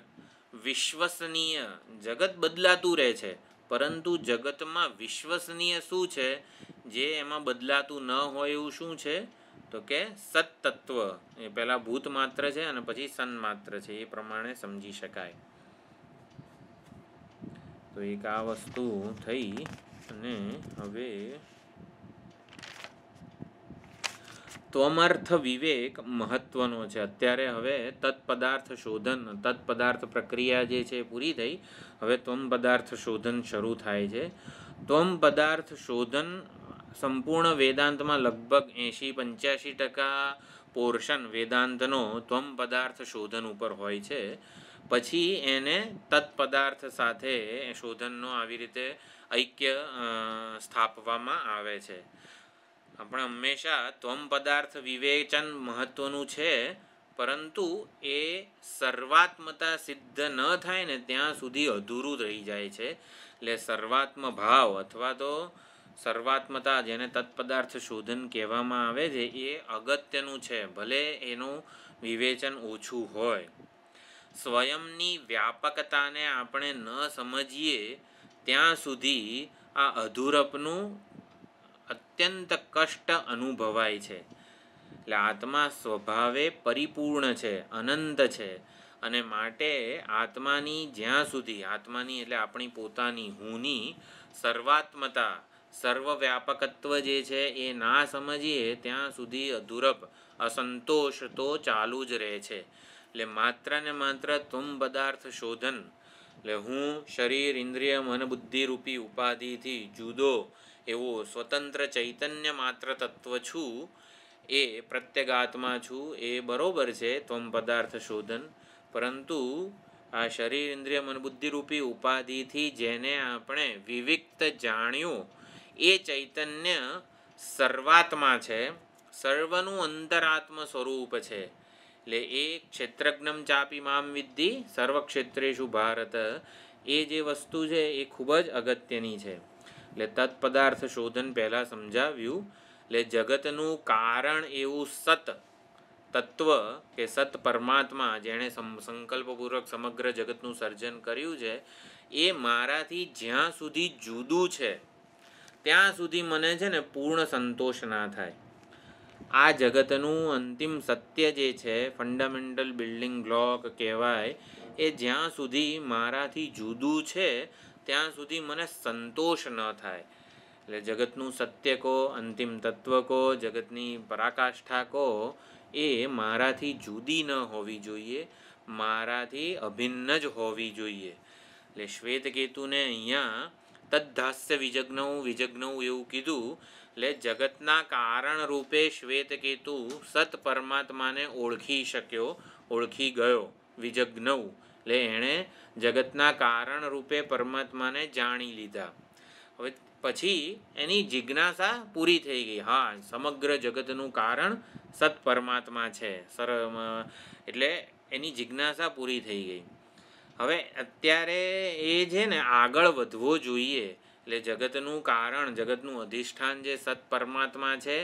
વિશ્વસનીય જગત બદલાતું રહે છે પરંતુ જગતમાં વિશ્વસનીય શું છે જે એમાં બદલાતું ન હોય એવું શું છે તો કે સતતત્વ એ પહેલાં ભૂત માત્ર છે અને પછી સન માત્ર છે એ પ્રમાણે સમજી શકાય તો એક આ વસ્તુ થઈ અને હવે ત્વમર્થ વિવેક મહત્વનો છે અત્યારે હવે તત્પદાર્થ શોધન તત્પદાર્થ પ્રક્રિયા જે છે પૂરી થઈ હવે ત્વમ પદાર્થ શોધન શરૂ થાય છે ત્વમ પદાર્થ શોધન સંપૂર્ણ વેદાંતમાં લગભગ એંશી પંચ્યાસી ટકા પોર્શન વેદાંતનો ત્વમ પદાર્થ શોધન ઉપર હોય છે પછી એને તત્પદાર્થ સાથે શોધનનો આવી રીતે ઐક્ય સ્થાપવામાં આવે છે આપણે હંમેશા ત્વમ પદાર્થ વિવેચન મહત્ત્વનું છે પરંતુ એ સર્વાત્મતા સિદ્ધ ન થાય ને ત્યાં સુધી અધૂરું રહી જાય છે એટલે સર્વાત્મ ભાવ અથવા તો સર્વાત્મતા જેને તત્પદાર્થ શોધન કહેવામાં આવે છે એ અગત્યનું છે ભલે એનું વિવેચન ઓછું હોય સ્વયંની વ્યાપકતાને આપણે ન સમજીએ ત્યાં સુધી આ અધૂરપનું અત્યંત કષ્ટ અનુભવાય છે એટલે આત્મા સ્વભાવે પરિપૂર્ણ છે અનંત છે અને માટે આત્માની જ્યાં સુધી આત્માની એટલે આપણી પોતાની હુંની સર્વાત્મતા સર્વવ્યાપકત્વ જે છે એ ના સમજીએ ત્યાં સુધી અધુરપ અસંતોષ તો ચાલુ જ રહે છે એટલે માત્ર ને માત્ર તુમ પદાર્થ શોધન એટલે હું શરીર ઇન્દ્રિય મન બુદ્ધિરૂપી ઉપાધિથી જુદો એવો સ્વતંત્ર ચૈતન્ય માત્ર તત્વ છું એ પ્રત્યેક આત્મા છું એ બરોબર છે ત્વમ પદાર્થ શોધન પરંતુ આ શરીર ઇન્દ્રિય મન ઉપાધિથી જેને આપણે વિવિક્ત જાણ્યું એ ચૈતન્ય સર્વાત્મા છે સર્વનું અંતરાત્મ સ્વરૂપ છે એટલે એ ક્ષેત્રજ્ઞમ ચાપી મામ વિદ્ધિ સર્વક્ષેત્રેશુ ભારત એ જે વસ્તુ છે એ ખૂબ જ અગત્યની છે એટલે તત્પદાર્થ શોધન પહેલાં સમજાવ્યું એટલે જગતનું કારણ એવું સત તત્વ કે સત પરમાત્મા જેણે સંકલ્પપૂર્વક સમગ્ર જગતનું સર્જન કર્યું છે એ મારાથી જ્યાં સુધી જુદું છે ત્યાં સુધી મને છે ને પૂર્ણ સંતોષ ના થાય આ જગતનું અંતિમ સત્ય જે છે ફંડામેન્ટલ બિલ્ડિંગ બ્લોક કહેવાય એ જ્યાં સુધી મારાથી જુદું છે ત્યાં સુધી મને સંતોષ ન થાય એટલે જગતનું સત્ય કો અંતિમ તત્વ કો જગતની પરાકાષ્ઠા કો એ મારાથી જુદી ન હોવી જોઈએ મારાથી અભિન્ન જ હોવી જોઈએ એટલે શ્વેતકેતુને અહીંયા તદ્ધાસ્ય વિજજ્ઞઉ વિજજ્ઞઉ એવું કીધું એટલે જગતના કારણ રૂપે શ્વેતકેતુ સત પરમાત્માને ઓળખી શક્યો ઓળખી ગયો વિજજ્ઞઉ એટલે એણે જગતના કારણ રૂપે પરમાત્માને જાણી લીધા હવે પછી એની જિજ્ઞાસા પૂરી થઈ ગઈ હા સમગ્ર જગતનું કારણ સત પરમાત્મા છે સર એટલે એની જિજ્ઞાસા પૂરી થઈ ગઈ હવે અત્યારે એ છે ને આગળ વધવો જોઈએ એટલે જગતનું કારણ જગતનું અધિષ્ઠાન જે સત પરમાત્મા છે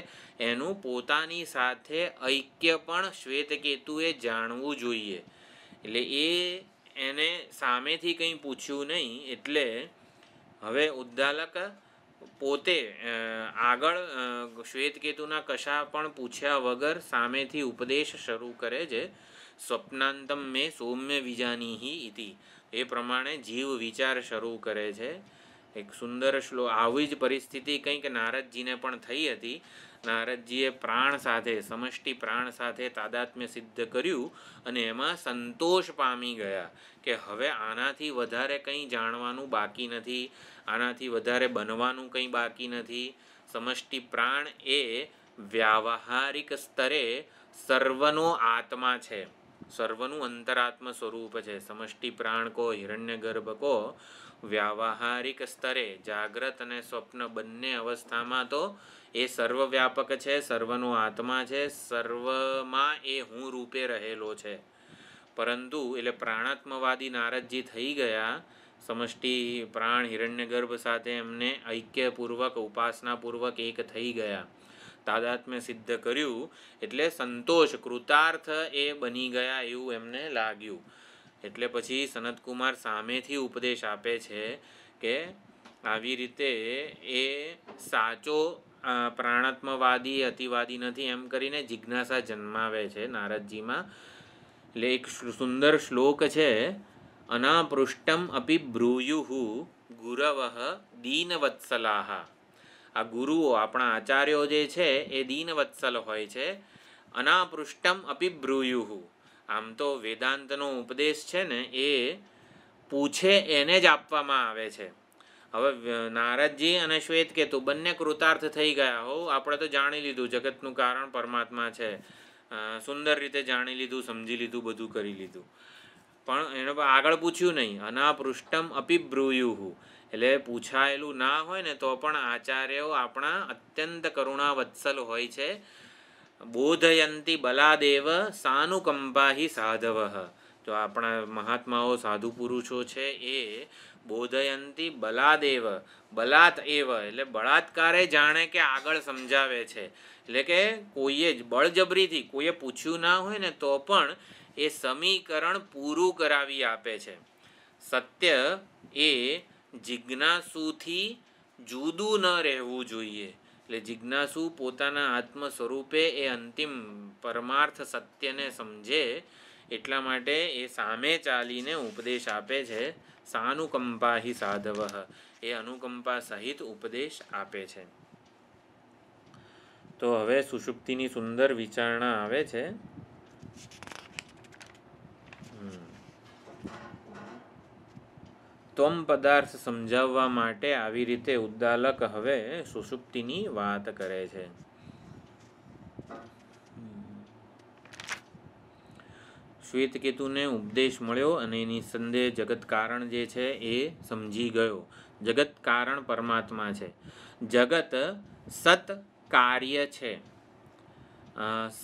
એનું પોતાની સાથે ઐક્ય પણ શ્વેતકેતુએ જાણવું જોઈએ એટલે એ એને સામેથી કંઈ પૂછ્યું નહીં એટલે હવે ઉદ્દાલક પોતે આગળ શ્વેતકેતુના કશા પણ પૂછ્યા વગર સામેથી ઉપદેશ શરૂ કરે છે સ્વપ્નાંતમ મેં સૌમ્ય વિજાનીહી ઇતિ એ પ્રમાણે જીવ વિચાર શરૂ કરે છે એક સુંદર શ્લો આવી જ પરિસ્થિતિ કંઈક નારદજીને પણ થઈ હતી નારદજીએ પ્રાણ સાથે સમષ્ટિ પ્રાણ સાથે તાદાત્મ્ય સિદ્ધ કર્યું અને એમાં સંતોષ પામી ગયા કે હવે આનાથી વધારે કંઈ જાણવાનું બાકી નથી આનાથી વધારે બનવાનું કંઈ બાકી નથી સમષ્ટિ પ્રાણ એ વ્યાવહારિક સ્તરે સર્વનો આત્મા છે સર્વનું અંતરાત્મ સ્વરૂપ છે સમષ્ટિ પ્રાણ કો હિરણ્ય ગર્ભ કો વ્યાવહારિક સ્તરે જાગ્રત અને સ્વપ્ન બંને અવસ્થામાં તો એ સર્વવ્યાપક છે સર્વનો આત્મા છે સર્વમાં એ હું રૂપે રહેલો છે પરંતુ એટલે પ્રાણાત્મવાદી નારદજી થઈ ગયા સમષ્ટિ પ્રાણ હિરણ્ય ગર્ભ સાથે એમને ઐક્યપૂર્વક ઉપાસનાપૂર્વક એક થઈ ગયા તાદાત્મ્ય સિદ્ધ કર્યું એટલે સંતોષ કૃતાર્થ એ બની ગયા એવું એમને લાગ્યું એટલે પછી સનતકુમાર સામેથી ઉપદેશ આપે છે કે આવી રીતે એ સાચો પ્રાણાત્મવાદી અતિવાદી નથી એમ કરીને જિજ્ઞાસા જન્માવે છે નારદજીમાં એટલે એક સુંદર શ્લોક છે અનાપૃષ્ટમ અપી બ્રૂયુ ગુરવ દીનવત્સલાહ આ ગુરુઓ આપણા આચાર્યો જે છે એ દીનવત્સલ હોય છે અનાપૃષ્ટમ અપી બ્રૂયુ આમ તો વેદાંતનો ઉપદેશ છે ને એ પૂછે એને જ આપવામાં આવે છે હવે નારદજી અને શ્વેત શ્વેતકેતુ બંને કૃતાર્થ થઈ ગયા હો આપણે તો જાણી લીધું જગતનું કારણ પરમાત્મા છે સુંદર રીતે જાણી લીધું સમજી લીધું બધું કરી લીધું પણ એને આગળ પૂછ્યું નહીં અનાપૃષ્ટમ અપિબ્રુયુહુ એટલે પૂછાયેલું ના હોય ને તો પણ આચાર્યો આપણા અત્યંત કરુણા વત્સલ હોય છે બોધયંતી બલાદેવ સાનુકંપાહી સાધવ જો આપણા મહાત્માઓ સાધુ પુરુષો છે એ બોધયંતી બલાદેવ બલાત એવ એટલે બળાત્કારે જાણે કે આગળ સમજાવે છે એટલે કે કોઈએ જ બળજબરીથી કોઈએ પૂછ્યું ના હોય ને તો પણ એ સમીકરણ પૂરું કરાવી આપે છે સત્ય એ જિજ્ઞાસુથી જુદું ન રહેવું જોઈએ એટલે જિજ્ઞાસુ પોતાના આત્મ સ્વરૂપે એ અંતિમ પરમાર્થ સત્યને સમજે એટલા માટે એ સામે ચાલીને ઉપદેશ આપે છે સાનુકંપા હિ સાધવ એ અનુકંપા સહિત ઉપદેશ આપે છે તો હવે સુષુપ્તિની સુંદર વિચારણા આવે છે ત્વમ પદાર્થ સમજાવવા માટે આવી રીતે ઉદ્દાલક હવે સુષુપ્તિની વાત કરે છે શ્વેતકેતુને ઉપદેશ મળ્યો અને એની સંદેહ જગત કારણ જે છે એ સમજી ગયો જગત કારણ પરમાત્મા છે જગત સત કાર્ય છે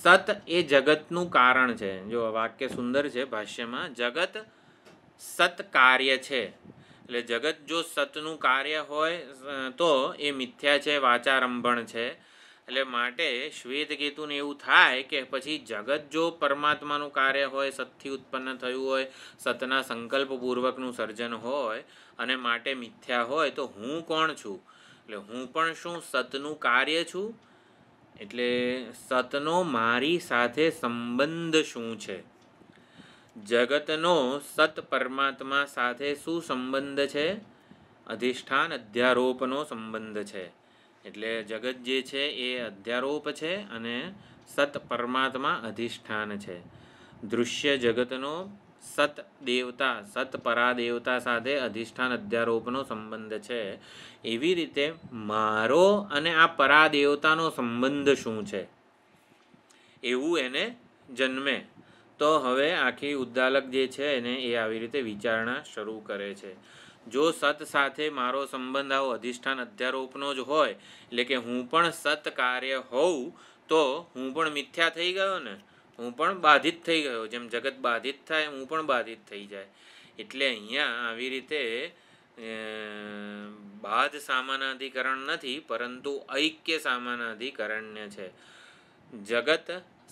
સત એ જગતનું કારણ છે જો વાક્ય સુંદર છે ભાષ્યમાં જગત સત કાર્ય છે એટલે જગત જો સતનું કાર્ય હોય તો એ મિથ્યા છે વાચારંભણ છે એટલે માટે શ્વેત કેતુને એવું થાય કે પછી જગત જો પરમાત્માનું કાર્ય હોય સતથી ઉત્પન્ન થયું હોય સતના સંકલ્પપૂર્વકનું સર્જન હોય અને માટે મિથ્યા હોય તો હું કોણ છું એટલે હું પણ શું સતનું કાર્ય છું એટલે સતનો મારી સાથે સંબંધ શું છે જગતનો સત પરમાત્મા સાથે શું સંબંધ છે અધિષ્ઠાન અધ્યારોપનો સંબંધ છે એટલે જગત જે છે એ અધ્યારોપ છે અને સત પરમાત્મા અધિષ્ઠાન છે દૃશ્ય જગતનો સત દેવતા સત પરાદેવતા સાથે અધિષ્ઠાન અધ્યારોપનો સંબંધ છે એવી રીતે મારો અને આ પરાદેવતાનો સંબંધ શું છે એવું એને જન્મે તો હવે આખી ઉદ્દાલક જે છે એને એ આવી રીતે વિચારણા શરૂ કરે છે જો સત સાથે મારો સંબંધ આવો અધિષ્ઠાન અધ્યારોપનો જ હોય એટલે કે હું પણ સત કાર્ય હોઉં તો હું પણ મિથ્યા થઈ ગયો ને હું પણ બાધિત થઈ ગયો જેમ જગત બાધિત થાય હું પણ બાધિત થઈ જાય એટલે અહીંયા આવી રીતે બાધ સામાનાધિકરણ નથી પરંતુ ઐક્ય સામાનાધિકરણ્ય છે જગત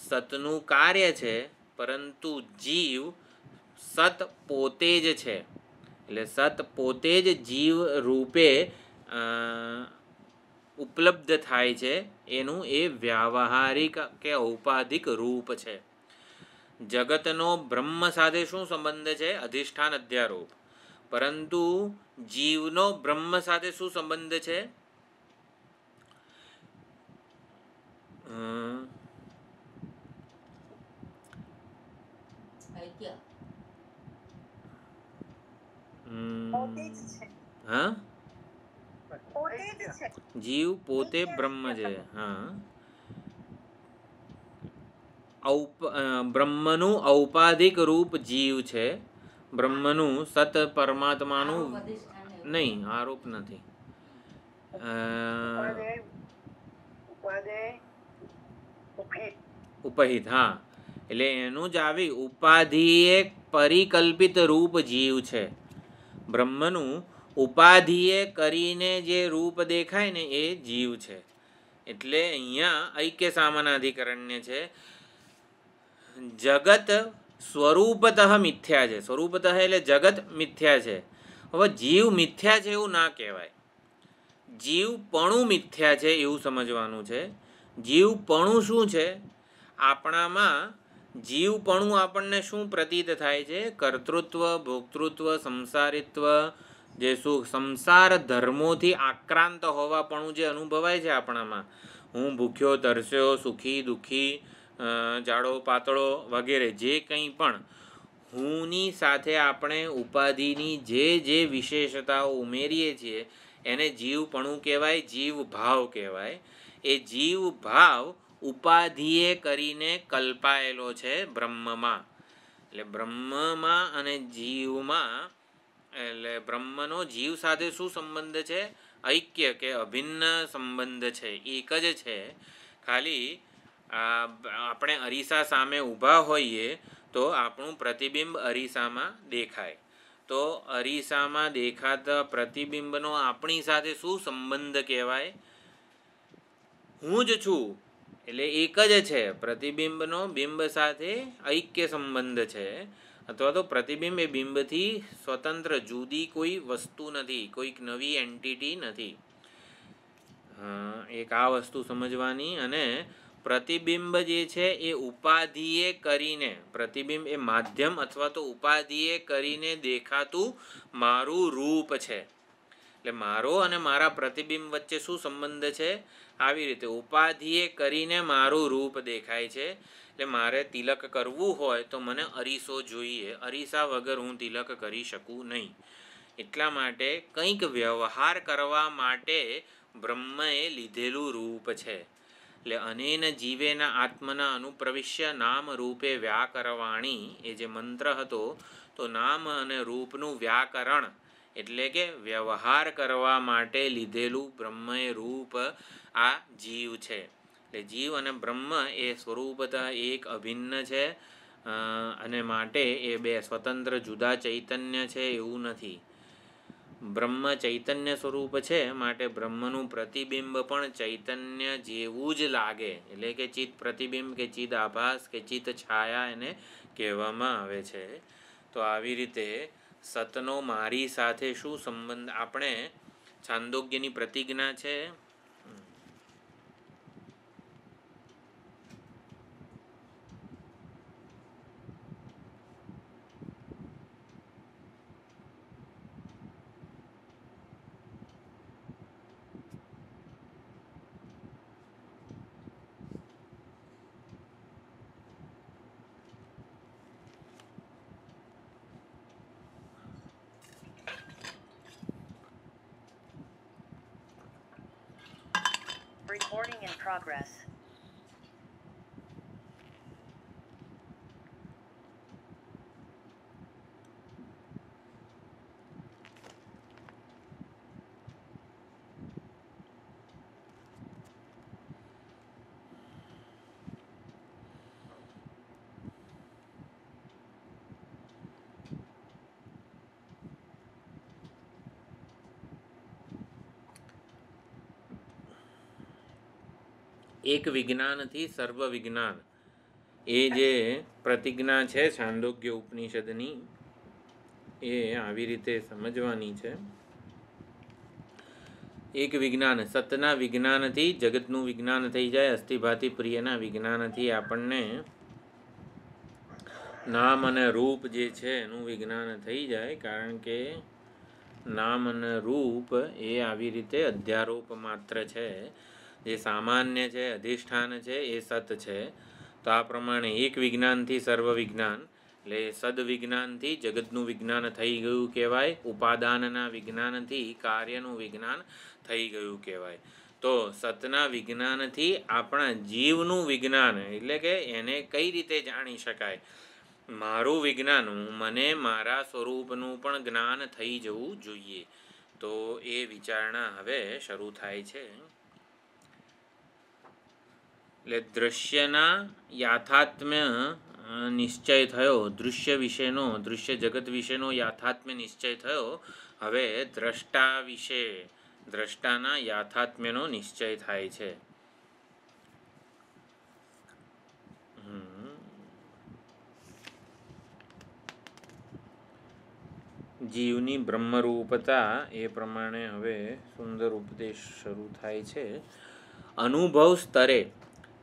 સતનું કાર્ય છે પરંતુ જીવ સત પોતે જ છે એટલે સત પોતે જ જીવ રૂપે ઉપલબ્ધ થાય છે એનું એ વ્યાવહારિક કે ઔપાધિક રૂપ છે જગતનો બ્રહ્મ સાથે શું સંબંધ છે અધિષ્ઠાન અધ્યારૂપ પરંતુ જીવનો બ્રહ્મ સાથે શું સંબંધ છે જીવ પોતે બ્રહ્મ છે બ્રહ્મનું ઔપાધિક રૂપ જીવ છે બ્રહ્મનું સત પરમાત્માનું નહીં આરોપ નથી ઉપહિત હા એટલે એનું જ આવી ઉપાધિ એક પરિકલ્પિત રૂપ જીવ છે બ્રહ્મનું ઉપાધિએ કરીને જે રૂપ દેખાય ને એ જીવ છે એટલે અહીંયા ઐક્ય સામાનાધિકરણ્ય છે જગત સ્વરૂપતઃ મિથ્યા છે સ્વરૂપતઃ એટલે જગત મિથ્યા છે હવે જીવ મિથ્યા છે એવું ના કહેવાય જીવ મિથ્યા છે એવું સમજવાનું છે જીવપણું શું છે આપણામાં જીવપણું આપણને શું પ્રતીત થાય છે કર્તૃત્વ ભોક્તૃત્વ સંસારિત્વ જે શું સંસાર ધર્મોથી આક્રાંત હોવાપણું જે અનુભવાય છે આપણામાં હું ભૂખ્યો તરસ્યો સુખી દુઃખી જાડો પાતળો વગેરે જે કંઈ પણ હુંની સાથે આપણે ઉપાધિની જે જે વિશેષતાઓ ઉમેરીએ છીએ એને જીવપણું કહેવાય જીવ ભાવ કહેવાય એ જીવ ભાવ ઉપાધિએ કરીને કલ્પાયેલો છે બ્રહ્મમાં એટલે બ્રહ્મમાં અને જીવમાં એટલે બ્રહ્મનો જીવ સાથે શું સંબંધ છે ઐક્ય કે અભિન્ન સંબંધ છે એક જ છે ખાલી આપણે અરીસા સામે ઊભા હોઈએ તો આપણું પ્રતિબિંબ અરીસામાં દેખાય તો અરીસામાં દેખાતા પ્રતિબિંબનો આપણી સાથે શું સંબંધ કહેવાય હું જ છું એટલે એક જ છે પ્રતિબિંબનો બિંબ સાથે ઐક્ય સંબંધ છે અથવા તો પ્રતિબિંબ એ બિંબથી સ્વતંત્ર જુદી કોઈ વસ્તુ નથી કોઈક નવી એન્ટિટી નથી એક આ વસ્તુ સમજવાની અને પ્રતિબિંબ જે છે એ ઉપાધિએ કરીને પ્રતિબિંબ એ માધ્યમ અથવા તો ઉપાધિએ કરીને દેખાતું મારું રૂપ છે એટલે મારો અને મારા પ્રતિબિંબ વચ્ચે શું સંબંધ છે આવી રીતે ઉપાધિએ કરીને મારું રૂપ દેખાય છે એટલે મારે તિલક કરવું હોય તો મને અરીસો જોઈએ અરીસા વગર હું તિલક કરી શકું નહીં એટલા માટે કંઈક વ્યવહાર કરવા માટે બ્રહ્મએ લીધેલું રૂપ છે એટલે અનેન જીવેના આત્મના અનુપ્રવિશ્ય નામ રૂપે વ્યાકરવાણી એ જે મંત્ર હતો તો નામ અને રૂપનું વ્યાકરણ એટલે કે વ્યવહાર કરવા માટે લીધેલું બ્રહ્મએ રૂપ આ જીવ છે એટલે જીવ અને બ્રહ્મ એ સ્વરૂપત એક અભિન્ન છે અને માટે એ બે સ્વતંત્ર જુદા ચૈતન્ય છે એવું નથી બ્રહ્મ ચૈતન્ય સ્વરૂપ છે માટે બ્રહ્મનું પ્રતિબિંબ પણ ચૈતન્ય જેવું જ લાગે એટલે કે ચિત્ત પ્રતિબિંબ કે ચિત્ત આભાસ કે ચિત્ત છાયા એને કહેવામાં આવે છે તો આવી રીતે સતનો મારી સાથે શું સંબંધ આપણે છાંદોગ્યની પ્રતિજ્ઞા છે progress. એક વિજ્ઞાનથી સર્વ વિજ્ઞાન એ જે પ્રતિજ્ઞા છે છાંદોગ્ય ઉપનિષદની એ આવી રીતે સમજવાની છે એક વિજ્ઞાન સતના વિજ્ઞાનથી જગતનું વિજ્ઞાન થઈ જાય અસ્થિભાતી પ્રિયના વિજ્ઞાનથી આપણને નામ અને રૂપ જે છે એનું વિજ્ઞાન થઈ જાય કારણ કે નામ અને રૂપ એ આવી રીતે અધ્યારોપ માત્ર છે જે સામાન્ય છે અધિષ્ઠાન છે એ સત છે તો આ પ્રમાણે એક વિજ્ઞાનથી સર્વ વિજ્ઞાન એટલે સદવિજ્ઞાનથી જગતનું વિજ્ઞાન થઈ ગયું કહેવાય ઉપાદાનના વિજ્ઞાનથી કાર્યનું વિજ્ઞાન થઈ ગયું કહેવાય તો સતના વિજ્ઞાનથી આપણા જીવનું વિજ્ઞાન એટલે કે એને કઈ રીતે જાણી શકાય મારું વિજ્ઞાન મને મારા સ્વરૂપનું પણ જ્ઞાન થઈ જવું જોઈએ તો એ વિચારણા હવે શરૂ થાય છે એટલે દૃશ્યના યાથાત્મ્ય નિશ્ચય થયો દૃશ્ય વિશેનો દૃશ્ય જગત વિશેનો યાથાત્મ્ય નિશ્ચય થયો હવે દ્રષ્ટા વિશે દ્રષ્ટાના યાથાત્મ્યનો નિશ્ચય થાય છે જીવની બ્રહ્મરૂપતા એ પ્રમાણે હવે સુંદર ઉપદેશ શરૂ થાય છે અનુભવ સ્તરે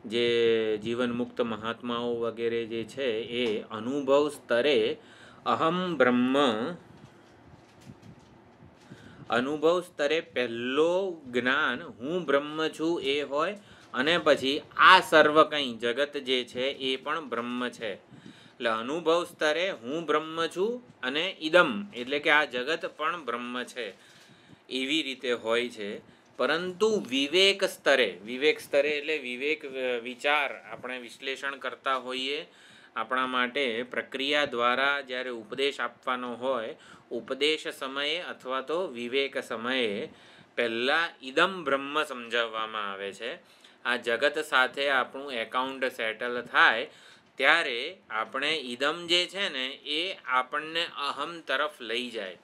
જે જીવન મુક્ત મહાત્માઓ વગેરે જે છે એ અનુભવ સ્તરે અહમ બ્રહ્મ અનુભવ સ્તરે પહેલો જ્ઞાન હું બ્રહ્મ છું એ હોય અને પછી આ સર્વ કંઈ જગત જે છે એ પણ બ્રહ્મ છે એટલે અનુભવ સ્તરે હું બ્રહ્મ છું અને ઇદમ એટલે કે આ જગત પણ બ્રહ્મ છે એવી રીતે હોય છે પરંતુ વિવેક સ્તરે વિવેક સ્તરે એટલે વિવેક વિચાર આપણે વિશ્લેષણ કરતા હોઈએ આપણા માટે પ્રક્રિયા દ્વારા જ્યારે ઉપદેશ આપવાનો હોય ઉપદેશ સમયે અથવા તો વિવેક સમયે પહેલાં ઇદમ બ્રહ્મ સમજાવવામાં આવે છે આ જગત સાથે આપણું એકાઉન્ટ સેટલ થાય ત્યારે આપણે ઇદમ જે છે ને એ આપણને અહમ તરફ લઈ જાય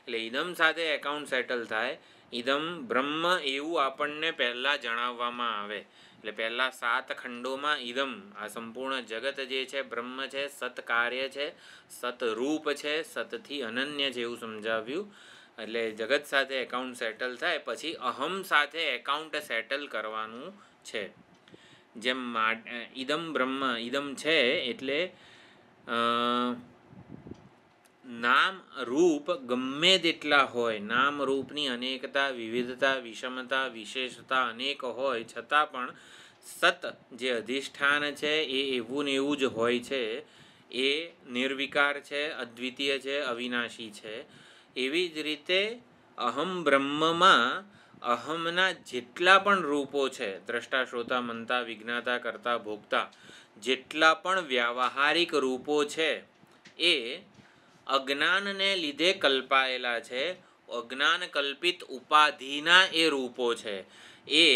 એટલે ઇદમ સાથે એકાઉન્ટ સેટલ થાય ઇદમ બ્રહ્મ એવું આપણને પહેલાં જણાવવામાં આવે એટલે પહેલાં સાત ખંડોમાં ઇદમ આ સંપૂર્ણ જગત જે છે બ્રહ્મ છે સત્કાર્ય છે સતરૂપ છે સતથી અનન્ય જેવું સમજાવ્યું એટલે જગત સાથે એકાઉન્ટ સેટલ થાય પછી અહમ સાથે એકાઉન્ટ સેટલ કરવાનું છે જેમ ઇદમ બ્રહ્મ ઇદમ છે એટલે નામ રૂપ ગમે તેટલા હોય નામ રૂપની અનેકતા વિવિધતા વિષમતા વિશેષતા અનેક હોય છતાં પણ સત જે અધિષ્ઠાન છે એ એવું ને એવું જ હોય છે એ નિર્વિકાર છે અદ્વિતીય છે અવિનાશી છે એવી જ રીતે અહમ બ્રહ્મમાં અહમના જેટલા પણ રૂપો છે દ્રષ્ટા શ્રોતા મનતા વિજ્ઞાતા કરતા ભોગતા જેટલા પણ વ્યાવહારિક રૂપો છે એ અજ્ઞાનને લીધે કલ્પાયેલા છે અજ્ઞાન કલ્પિત ઉપાધિના એ રૂપો છે એ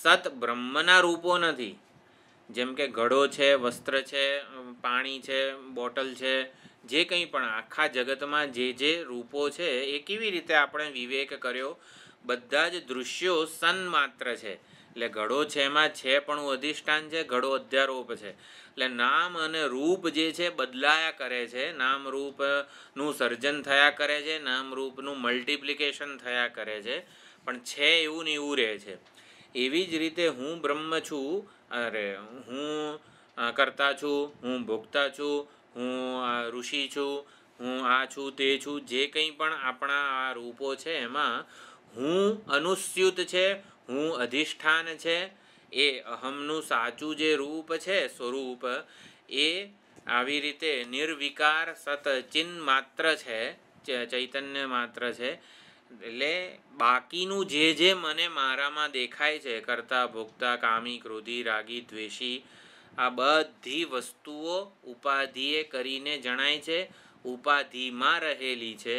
સત બ્રહ્મના રૂપો નથી જેમ કે ઘડો છે વસ્ત્ર છે પાણી છે બોટલ છે જે કંઈ પણ આખા જગતમાં જે જે રૂપો છે એ કેવી રીતે આપણે વિવેક કર્યો બધા જ દૃશ્યો સન્માત્ર છે એટલે ઘડો છે એમાં છે પણ હું અધિષ્ઠાન છે ઘડો અધ્યારૂપ છે એટલે નામ અને રૂપ જે છે બદલાયા કરે છે નામ રૂપનું સર્જન થયા કરે છે નામ રૂપનું મલ્ટિપ્લિકેશન થયા કરે છે પણ છે એવું ને એવું રહે છે એવી જ રીતે હું બ્રહ્મ છું અરે હું કરતા છું હું ભોગતા છું હું ઋષિ છું હું આ છું તે છું જે કંઈ પણ આપણા આ રૂપો છે એમાં હું અનુસ્યુત છે હું અધિષ્ઠાન છે એ અહમનું સાચું જે રૂપ છે સ્વરૂપ એ આવી રીતે નિર્વિકાર સતચિન માત્ર છે ચૈતન્ય માત્ર છે એટલે બાકીનું જે જે મને મારામાં દેખાય છે કરતા ભોગતા કામી ક્રોધી રાગી દ્વેષી આ બધી વસ્તુઓ ઉપાધિએ કરીને જણાય છે ઉપાધિમાં રહેલી છે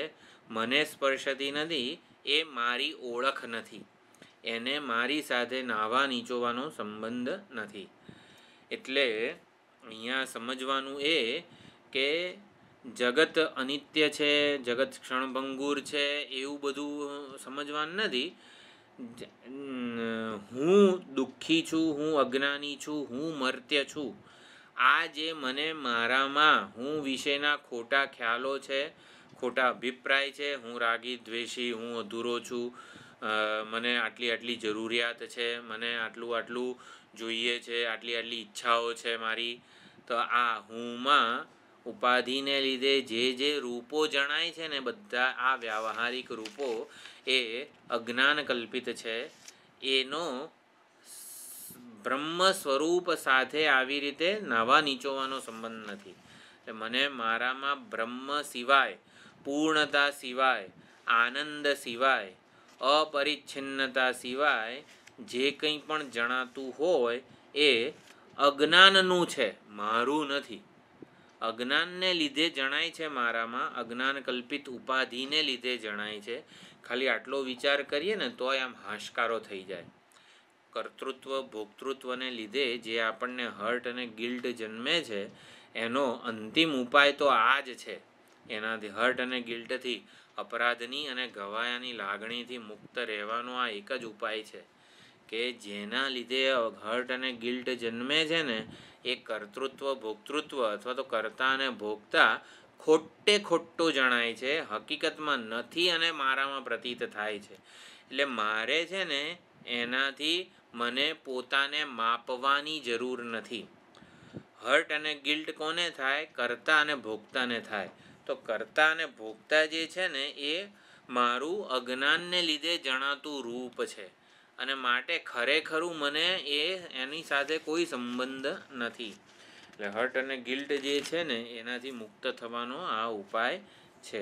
મને સ્પર્શતી નથી એ મારી ઓળખ નથી એને મારી સાથે નાહવા નીચોવાનો સંબંધ નથી એટલે અહીંયા સમજવાનું એ કે જગત અનિત્ય છે જગત ક્ષણભંગુર છે એવું બધું સમજવાનું નથી હું દુઃખી છું હું અજ્ઞાની છું હું મર્ત્ય છું આ જે મને મારામાં હું વિશેના ખોટા ખ્યાલો છે ખોટા અભિપ્રાય છે હું રાગી દ્વેષી હું અધૂરો છું મને આટલી આટલી જરૂરિયાત છે મને આટલું આટલું જોઈએ છે આટલી આટલી ઈચ્છાઓ છે મારી તો આ હુંમાં ઉપાધિને લીધે જે જે રૂપો જણાય છે ને બધા આ વ્યવહારિક રૂપો એ અજ્ઞાન કલ્પિત છે એનો બ્રહ્મ સ્વરૂપ સાથે આવી રીતે નાવા નીચોવાનો સંબંધ નથી એટલે મને મારામાં બ્રહ્મ સિવાય પૂર્ણતા સિવાય આનંદ સિવાય અપરિચ્છિન્નતા સિવાય જે કંઈ પણ જણાતું હોય એ અજ્ઞાનનું છે મારું નથી અજ્ઞાનને લીધે જણાય છે મારામાં અજ્ઞાન કલ્પિત ઉપાધિને લીધે જણાય છે ખાલી આટલો વિચાર કરીએ ને તોય આમ હાશકારો થઈ જાય કર્તૃત્વ ભોક્તૃત્વને લીધે જે આપણને હર્ટ અને ગિલ્ટ જન્મે છે એનો અંતિમ ઉપાય તો આ જ છે એનાથી હર્ટ અને ગિલ્ટથી અપરાધની અને ગવાયાની લાગણીથી મુક્ત રહેવાનો આ એક જ ઉપાય છે કે જેના લીધે હર્ટ અને ગિલ્ટ જન્મે છે ને એ કર્તૃત્વ ભોક્તૃત્વ અથવા તો કર્તા અને ભોગતા ખોટે ખોટું જણાય છે હકીકતમાં નથી અને મારામાં પ્રતીત થાય છે એટલે મારે છે ને એનાથી મને પોતાને માપવાની જરૂર નથી હર્ટ અને ગિલ્ટ કોને થાય કરતા અને ભોગતાને થાય તો કરતા અને ભોગતા જે છે ને એ મારું અજ્ઞાનને લીધે જણાતું રૂપ છે અને માટે ખરેખરું મને એ એની સાથે કોઈ સંબંધ નથી એટલે હર્ટ અને ગિલ્ટ જે છે ને એનાથી મુક્ત થવાનો આ ઉપાય છે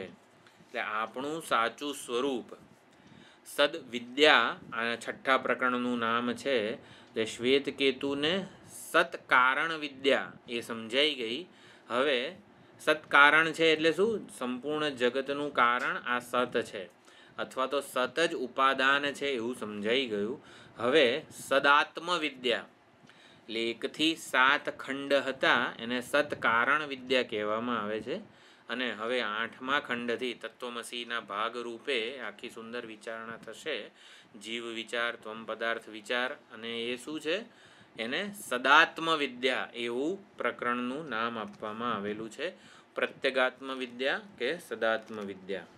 એટલે આપણું સાચું સ્વરૂપ સદવિદ્યા આ છઠ્ઠા પ્રકરણનું નામ છે એટલે શ્વેતકેતુને સત્કારણ વિદ્યા એ સમજાઈ ગઈ હવે સત્કારણ છે એટલે શું સંપૂર્ણ જગતનું કારણ આ સત છે અથવા તો સત જ ઉપાદાન છે એવું સમજાઈ ગયું હવે સદાત્મ વિદ્યા એટલે એકથી સાત ખંડ હતા એને સત્કારણ વિદ્યા કહેવામાં આવે છે અને હવે આઠમા ખંડથી તત્વમસીના ભાગ રૂપે આખી સુંદર વિચારણા થશે જીવ વિચાર ત્વમ પદાર્થ વિચાર અને એ શું છે એને સદાત્મ વિદ્યા એવું પ્રકરણનું નામ આપવામાં આવેલું છે પ્રત્યગાત્મ વિદ્યા કે સદાત્મ વિદ્યા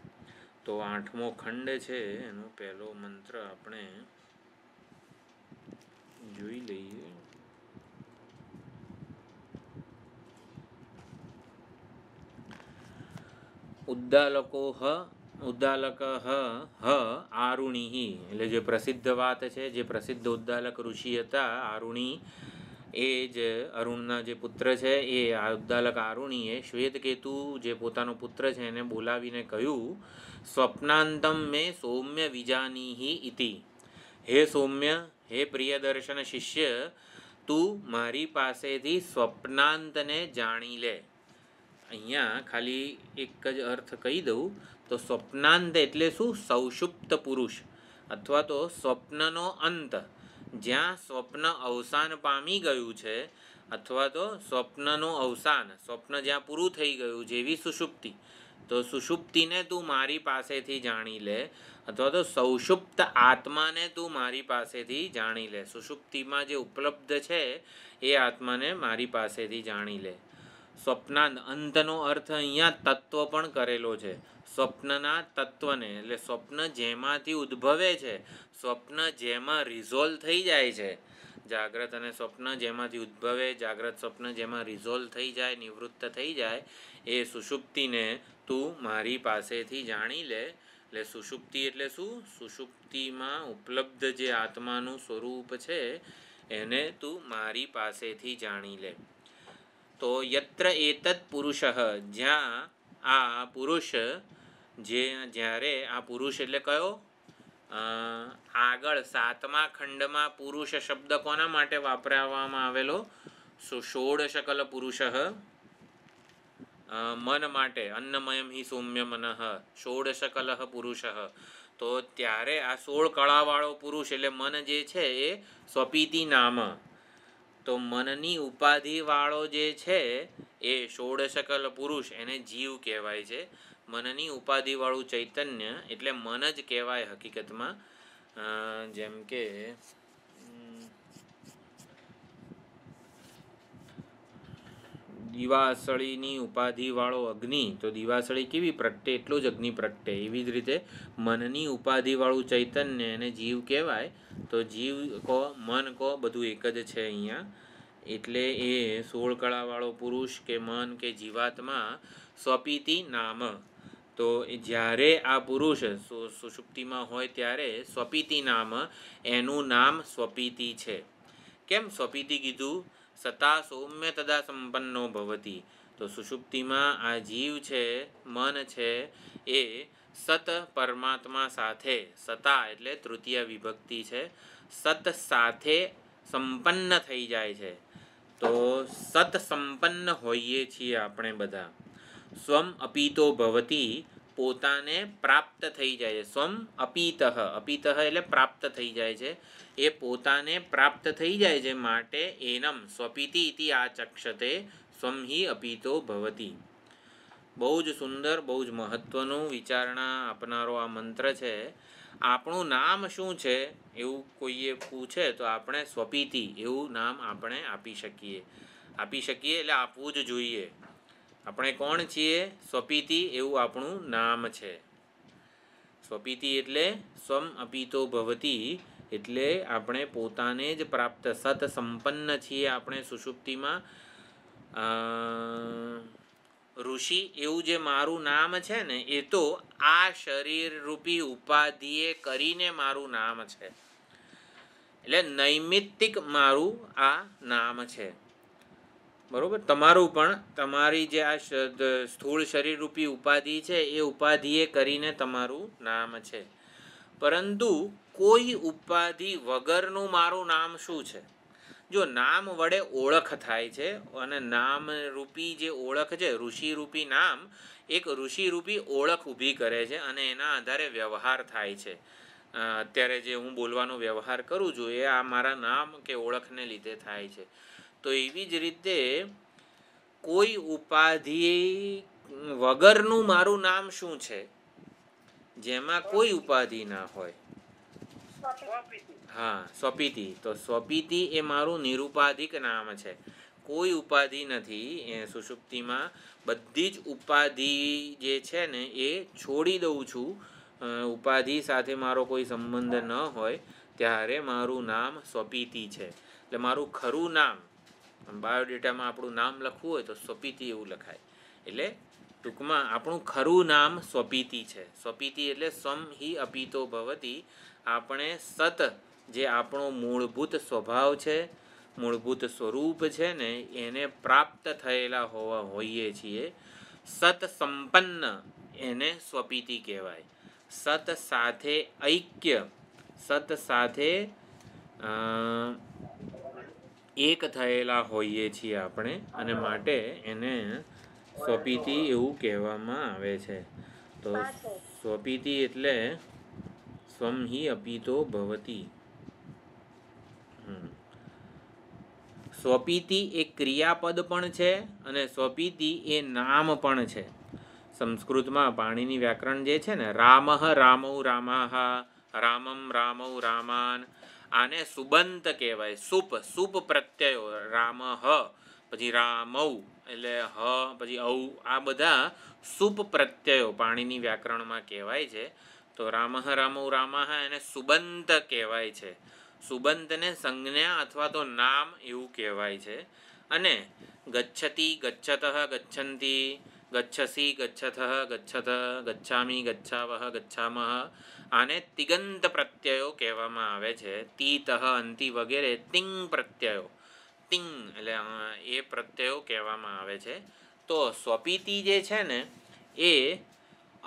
તો આઠમો ખંડ છે એનો પહેલો મંત્ર આપણે જોઈ લઈએ ઉદ્દાલકો હ ઉદ્દાલક હ હ આરુણી એટલે જે પ્રસિદ્ધ વાત છે જે પ્રસિદ્ધ ઉદ્દાલક ઋષિ હતા આરુણી એ જ અરુણના જે પુત્ર છે એ આ ઉદ્દાલક આરુણીએ શ્વેતકેતુ જે પોતાનો પુત્ર છે એને બોલાવીને કહ્યું સ્વપ્નાંતમ મેં સૌમ્ય વિજાનીહિ ઇતિ હે સૌમ્ય હે પ્રિયદર્શન શિષ્ય તું મારી પાસેથી સ્વપ્નાંતને જાણી લે અહીંયા ખાલી એક જ અર્થ કહી દઉં તો સ્વપ્નાંત એટલે શું સૌષુપ્ત પુરુષ અથવા તો સ્વપ્નનો અંત જ્યાં સ્વપ્ન અવસાન પામી ગયું છે અથવા તો સ્વપ્નનું અવસાન સ્વપ્ન જ્યાં પૂરું થઈ ગયું જેવી સુષુપ્તિ તો સુષુપ્તિને તું મારી પાસેથી જાણી લે અથવા તો સૌષુપ્ત આત્માને તું મારી પાસેથી જાણી લે સુષુપ્તિમાં જે ઉપલબ્ધ છે એ આત્માને મારી પાસેથી જાણી લે સ્વપ્નાંત અંતનો અર્થ અહીંયા તત્વ પણ કરેલો છે સ્વપ્નના તત્વને એટલે સ્વપ્ન જેમાંથી ઉદ્ભવે છે સ્વપ્ન જેમાં રિઝોલ્વ થઈ જાય છે જાગ્રત અને સ્વપ્ન જેમાંથી ઉદ્ભવે જાગ્રત સ્વપ્ન જેમાં રિઝોલ્વ થઈ જાય નિવૃત્ત થઈ જાય એ સુષુપ્તિને તું મારી પાસેથી જાણી લે એટલે સુષુપ્તિ એટલે શું સુષુપ્તિમાં ઉપલબ્ધ જે આત્માનું સ્વરૂપ છે એને તું મારી પાસેથી જાણી લે તો યત્ર એતત પુરુષ જ્યાં આ પુરુષ જે જ્યારે આ પુરુષ એટલે કયો આગળ સાતમા ખંડમાં પુરુષ શબ્દ કોના માટે વાપરવામાં આવેલો સો ષોડશકલ પુરુષ મન માટે અન્નમયમ હિ સૌમ્ય મનઃ ષોડશકલ પુરુષ તો ત્યારે આ સોળ કળાવાળો પુરુષ એટલે મન જે છે એ સ્વપીતિ નામ તો મનની ઉપાધિવાળો જે છે એ ષોડશકલ પુરુષ એને જીવ કહેવાય છે મનની ઉપાધિવાળું ચૈતન્ય એટલે મન જ કહેવાય હકીકતમાં જેમ કે દીવાસળીની ઉપાધિવાળો અગ્નિ તો દીવાસળી કેવી પ્રગટે એટલું જ અગ્નિ પ્રગટે એવી જ રીતે મનની ઉપાધિવાળું ચૈતન્ય એને જીવ કહેવાય તો જીવ કહો મન કહો બધું એક જ છે અહીંયા એટલે એ સોળ કળાવાળો પુરુષ કે મન કે જીવાત્મા સ્વપીતિ નામ તો જ્યારે આ પુરુષ સુષુપ્તિમાં હોય ત્યારે સ્વપીતિ નામ એનું નામ સ્વપીતિ છે કેમ સ્વપીતિ કીધું સતા સૌમ્ય તદા સંપન્નો ભવતી તો સુષુપ્તિમાં આ જીવ છે મન છે એ સત પરમાત્મા સાથે સતા એટલે તૃતીય વિભક્તિ છે સત સાથે સંપન્ન થઈ જાય છે તો સત સંપન્ન હોઈએ છીએ આપણે બધા સ્વમ અપીતો ભવતી પોતાને પ્રાપ્ત થઈ જાય છે સ્વમ અપીતઃ અપીતઃ એટલે પ્રાપ્ત થઈ જાય છે એ પોતાને પ્રાપ્ત થઈ જાય છે માટે એનમ સ્વપીતિ ઇતિ ચક્ષતે સ્વમ હિ અપીતો ભવતી બહુ જ સુંદર બહુ જ મહત્ત્વનું વિચારણા આપનારો આ મંત્ર છે આપણું નામ શું છે એવું કોઈએ પૂછે તો આપણે સ્વપીતિ એવું નામ આપણે આપી શકીએ આપી શકીએ એટલે આપવું જ જોઈએ આપણે કોણ છીએ સ્વપીતિ એવું આપણું નામ છે સ્વપીતિ એટલે સ્વમ અપીતો ભવતી એટલે આપણે પોતાને જ પ્રાપ્ત સત સંપન્ન છીએ આપણે સુષુપ્તિમાં ઋષિ એવું જે મારું નામ છે ને એ તો આ શરીર રૂપી ઉપાધિએ કરીને મારું નામ છે એટલે નૈમિત્તિક મારું આ નામ છે બરાબર તમારું પણ તમારી જે આ સ્થૂળ શરીરરૂપી ઉપાધિ છે એ ઉપાધિએ કરીને તમારું નામ છે પરંતુ કોઈ ઉપાધિ વગરનું મારું નામ શું છે જો નામ વડે ઓળખ થાય છે અને નામ રૂપી જે ઓળખ છે ઋષિરૂપી નામ એક ઋષિરૂપી ઓળખ ઊભી કરે છે અને એના આધારે વ્યવહાર થાય છે અત્યારે જે હું બોલવાનો વ્યવહાર કરું છું એ આ મારા નામ કે ઓળખને લીધે થાય છે તો એવી જ રીતે કોઈ ઉપાધિ વગરનું મારું નામ શું છે જેમાં કોઈ ઉપાધિ ના હોય હા સ્વપીતિ તો સ્વપીતિ એ મારું નિરુપાધિક નામ છે કોઈ ઉપાધિ નથી એ સુષુપ્તિમાં બધી જ ઉપાધિ જે છે ને એ છોડી દઉં છું ઉપાધિ સાથે મારો કોઈ સંબંધ ન હોય ત્યારે મારું નામ સ્વપીતિ છે એટલે મારું ખરું નામ પણ બાયોડેટામાં આપણું નામ લખવું હોય તો સ્વપીતિ એવું લખાય એટલે ટૂંકમાં આપણું ખરું નામ સ્વપીતિ છે સ્વપીતિ એટલે સ્વમ હિ અપીતો ભવતી આપણે સત જે આપણો મૂળભૂત સ્વભાવ છે મૂળભૂત સ્વરૂપ છે ને એને પ્રાપ્ત થયેલા હોવા હોઈએ છીએ સત સંપન્ન એને સ્વપીતિ કહેવાય સત સાથે ઐક્ય સત સાથે એક થયેલા હોઈએ છીએ આપણે અને માટે એને સ્વપીતિ એવું કહેવામાં આવે છે તો સ્વપીતિ એટલે સ્વમહી હિ અપીતો ભવતી સ્વપીતિ એ ક્રિયાપદ પણ છે અને સ્વપીતિ એ નામ પણ છે સંસ્કૃતમાં પાણીની વ્યાકરણ જે છે ને રામહ રામૌ રામાહ રામમ રામૌ રામાન આને સુબંત કહેવાય સુપ સુપ પ્રત્યયો રામ હ પછી રામૌ એટલે હ પછી ઔ આ બધા સુપ પ્રત્યયો પાણીની વ્યાકરણમાં કહેવાય છે તો રામહ રામૌ રામાહ એને સુબંત કહેવાય છે સુબંતને સંજ્ઞા અથવા તો નામ એવું કહેવાય છે અને ગચ્છતી ગચ્છત ગચ્છંતી ગચ્છસી ગચ્છથ ગચ્છત ગચ્છામી ગચ્છાવહ ગચ્છામહ આને તિગંત પ્રત્યયો કહેવામાં આવે છે તીતહ અંતિ વગેરે તિંગ પ્રત્યયો તિંગ એટલે એ પ્રત્યયો કહેવામાં આવે છે તો સ્વપિતિ જે છે ને એ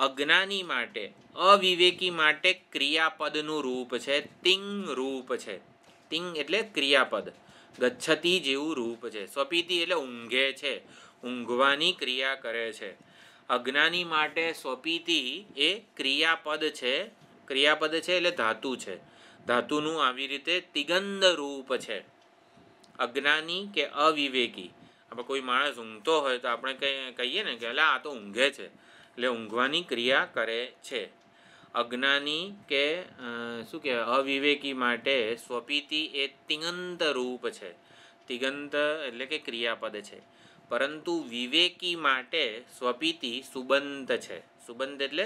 અજ્ઞાની માટે અવિવેકી માટે ક્રિયાપદનું રૂપ છે તિંગ રૂપ છે તિંગ એટલે ક્રિયાપદ ગચ્છતી જેવું રૂપ છે સ્વપીતિ એટલે ઊંઘે છે ઊંઘવાની ક્રિયા કરે છે અજ્ઞાની માટે સ્વપીતિ એ ક્રિયાપદ છે ક્રિયાપદ છે એટલે ધાતુ છે ધાતુનું આવી રીતે તિગંદ રૂપ છે અજ્ઞાની કે અવિવેકી આપણે કોઈ માણસ ઊંઘતો હોય તો આપણે કહીએ ને કે એટલે આ તો ઊંઘે છે એટલે ઊંઘવાની ક્રિયા કરે છે અજ્ઞાની કે શું કહેવાય અવિવેકી માટે સ્વપીતિ એ તિગંત રૂપ છે તિગંત એટલે કે ક્રિયાપદ છે પરંતુ વિવેકી માટે સ્વપીતિ સુબંત છે સુબંધ એટલે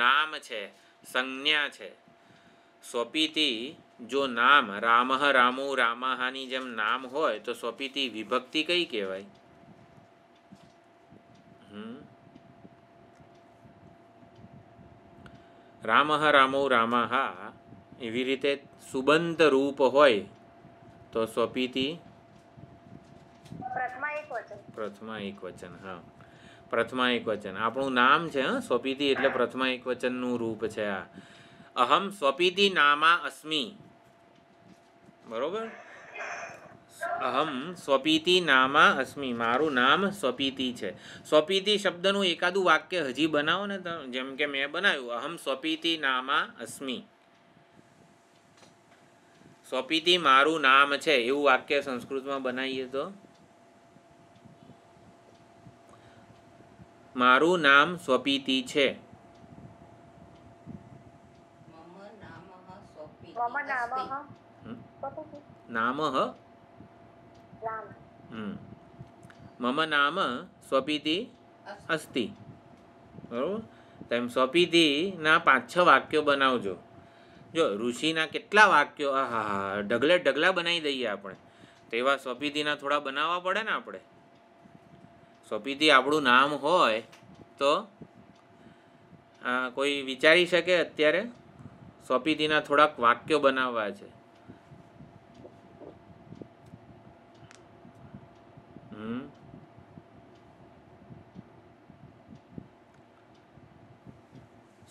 નામ છે સંજ્ઞા છે સ્વપિતિ જો નામ રામહ રામુ રામાહાની જેમ નામ હોય તો સ્વપિતિ વિભક્તિ કઈ કહેવાય રામહ રામુ રામાહા એવી રીતે સુબંધ રૂપ હોય તો સ્વપિતિ પ્રથમા એક વચન હા પ્રથમા એક વચન આપણું નામ છે હં સ્વપિતિ એટલે પ્રથમા એક વચનનું રૂપ છે આ અહમ સ્વપિતિ નામા અસ્મી બરોબર અહમ સ્વપિતિ નામા અસ્મી મારું નામ સ્વપિતિ છે સ્વપિતિ શબ્દનું એકાદું વાક્ય હજી બનાવો ને જેમ કે મેં બનાવ્યું અહમ સ્વપિતિ નામા અસ્મી સ્વપિતિ મારું નામ છે એવું વાક્ય સંસ્કૃતમાં બનાવીએ તો મારું નામ સ્વપીતિ છે નામ મમ નામ સ્વપીતિ અસ્તિ બરાબર તેમ સ્વપીતિના પાંચ છ વાક્યો બનાવજો જો ઋષિના કેટલા વાક્યો હા હા ઢગલે ઢગલા બનાવી દઈએ આપણે તેવા સ્વપીતિના થોડા બનાવવા પડે ને આપણે સોપીથી આપણું નામ હોય તો કોઈ વિચારી શકે અત્યારે સોપીથીના થોડાક વાક્યો બનાવવા છે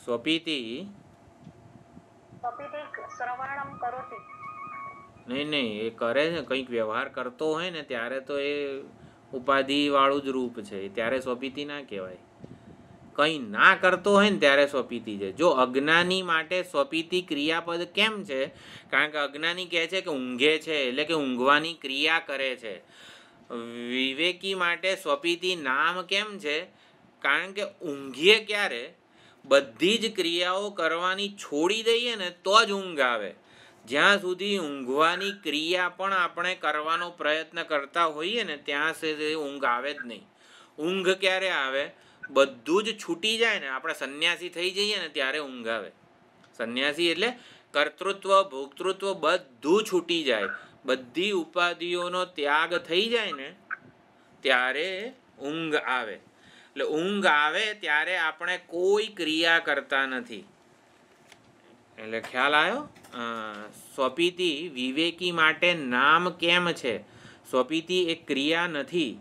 સ્વપીતિ નહીં નહીં એ કરે ને કંઈક વ્યવહાર કરતો હોય ને ત્યારે તો એ ઉપાધિવાળું જ રૂપ છે ત્યારે સ્વપીતિ ના કહેવાય કંઈ ના કરતો હોય ને ત્યારે સ્વપીતિ છે જો અજ્ઞાની માટે સ્વપીતિ ક્રિયાપદ કેમ છે કારણ કે અજ્ઞાની કહે છે કે ઊંઘે છે એટલે કે ઊંઘવાની ક્રિયા કરે છે વિવેકી માટે સ્વપીતિ નામ કેમ છે કારણ કે ઊંઘીએ ક્યારે બધી જ ક્રિયાઓ કરવાની છોડી દઈએ ને તો જ ઊંઘ આવે જ્યાં સુધી ઊંઘવાની ક્રિયા પણ આપણે કરવાનો પ્રયત્ન કરતા હોઈએ ને ત્યાં સુધી ઊંઘ આવે જ નહીં ઊંઘ ક્યારે આવે બધું જ છૂટી જાય ને આપણે સંન્યાસી થઈ જઈએ ને ત્યારે ઊંઘ આવે સંન્યાસી એટલે કર્તૃત્વ ભોક્તૃત્વ બધું છૂટી જાય બધી ઉપાધિઓનો ત્યાગ થઈ જાય ને ત્યારે ઊંઘ આવે એટલે ઊંઘ આવે ત્યારે આપણે કોઈ ક્રિયા કરતા નથી એટલે ખ્યાલ આવ્યો સ્વપીતિ વિવેકી માટે નામ કેમ છે સ્વપીતિ એ ક્રિયા નથી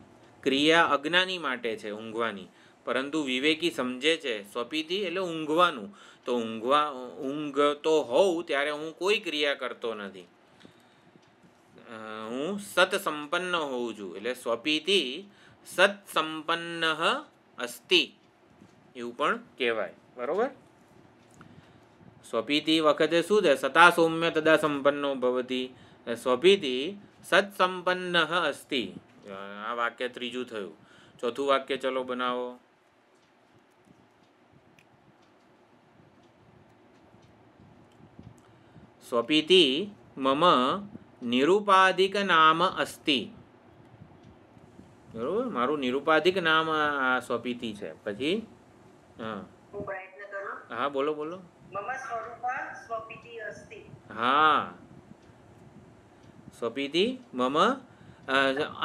ક્રિયા અજ્ઞાની માટે છે ઊંઘવાની પરંતુ વિવેકી સમજે છે સ્વપીતિ એટલે ઊંઘવાનું તો ઊંઘવા ઊંઘ તો હોઉં ત્યારે હું કોઈ ક્રિયા કરતો નથી હું સત્સંપન્ન હોઉં છું એટલે સ્વપીતિ સંપન્ન અસ્તિ એવું પણ કહેવાય બરાબર સ્વપીતિ વખતે શું છે સતા સૌમ્ય તદા સંપન્નો ભવતી સ્વપીતિ સત્સંપન્ન અસ્તિ આ વાક્ય ત્રીજું થયું ચોથું વાક્ય ચલો બનાવો સ્વપીતિ મમ નિરૂપાધિક નામ અસ્તિ બરોબર મારું નિરૂપાધિક નામ આ સ્વપીતિ છે પછી હા હા બોલો બોલો મમ હા સ્વપિતિ મમ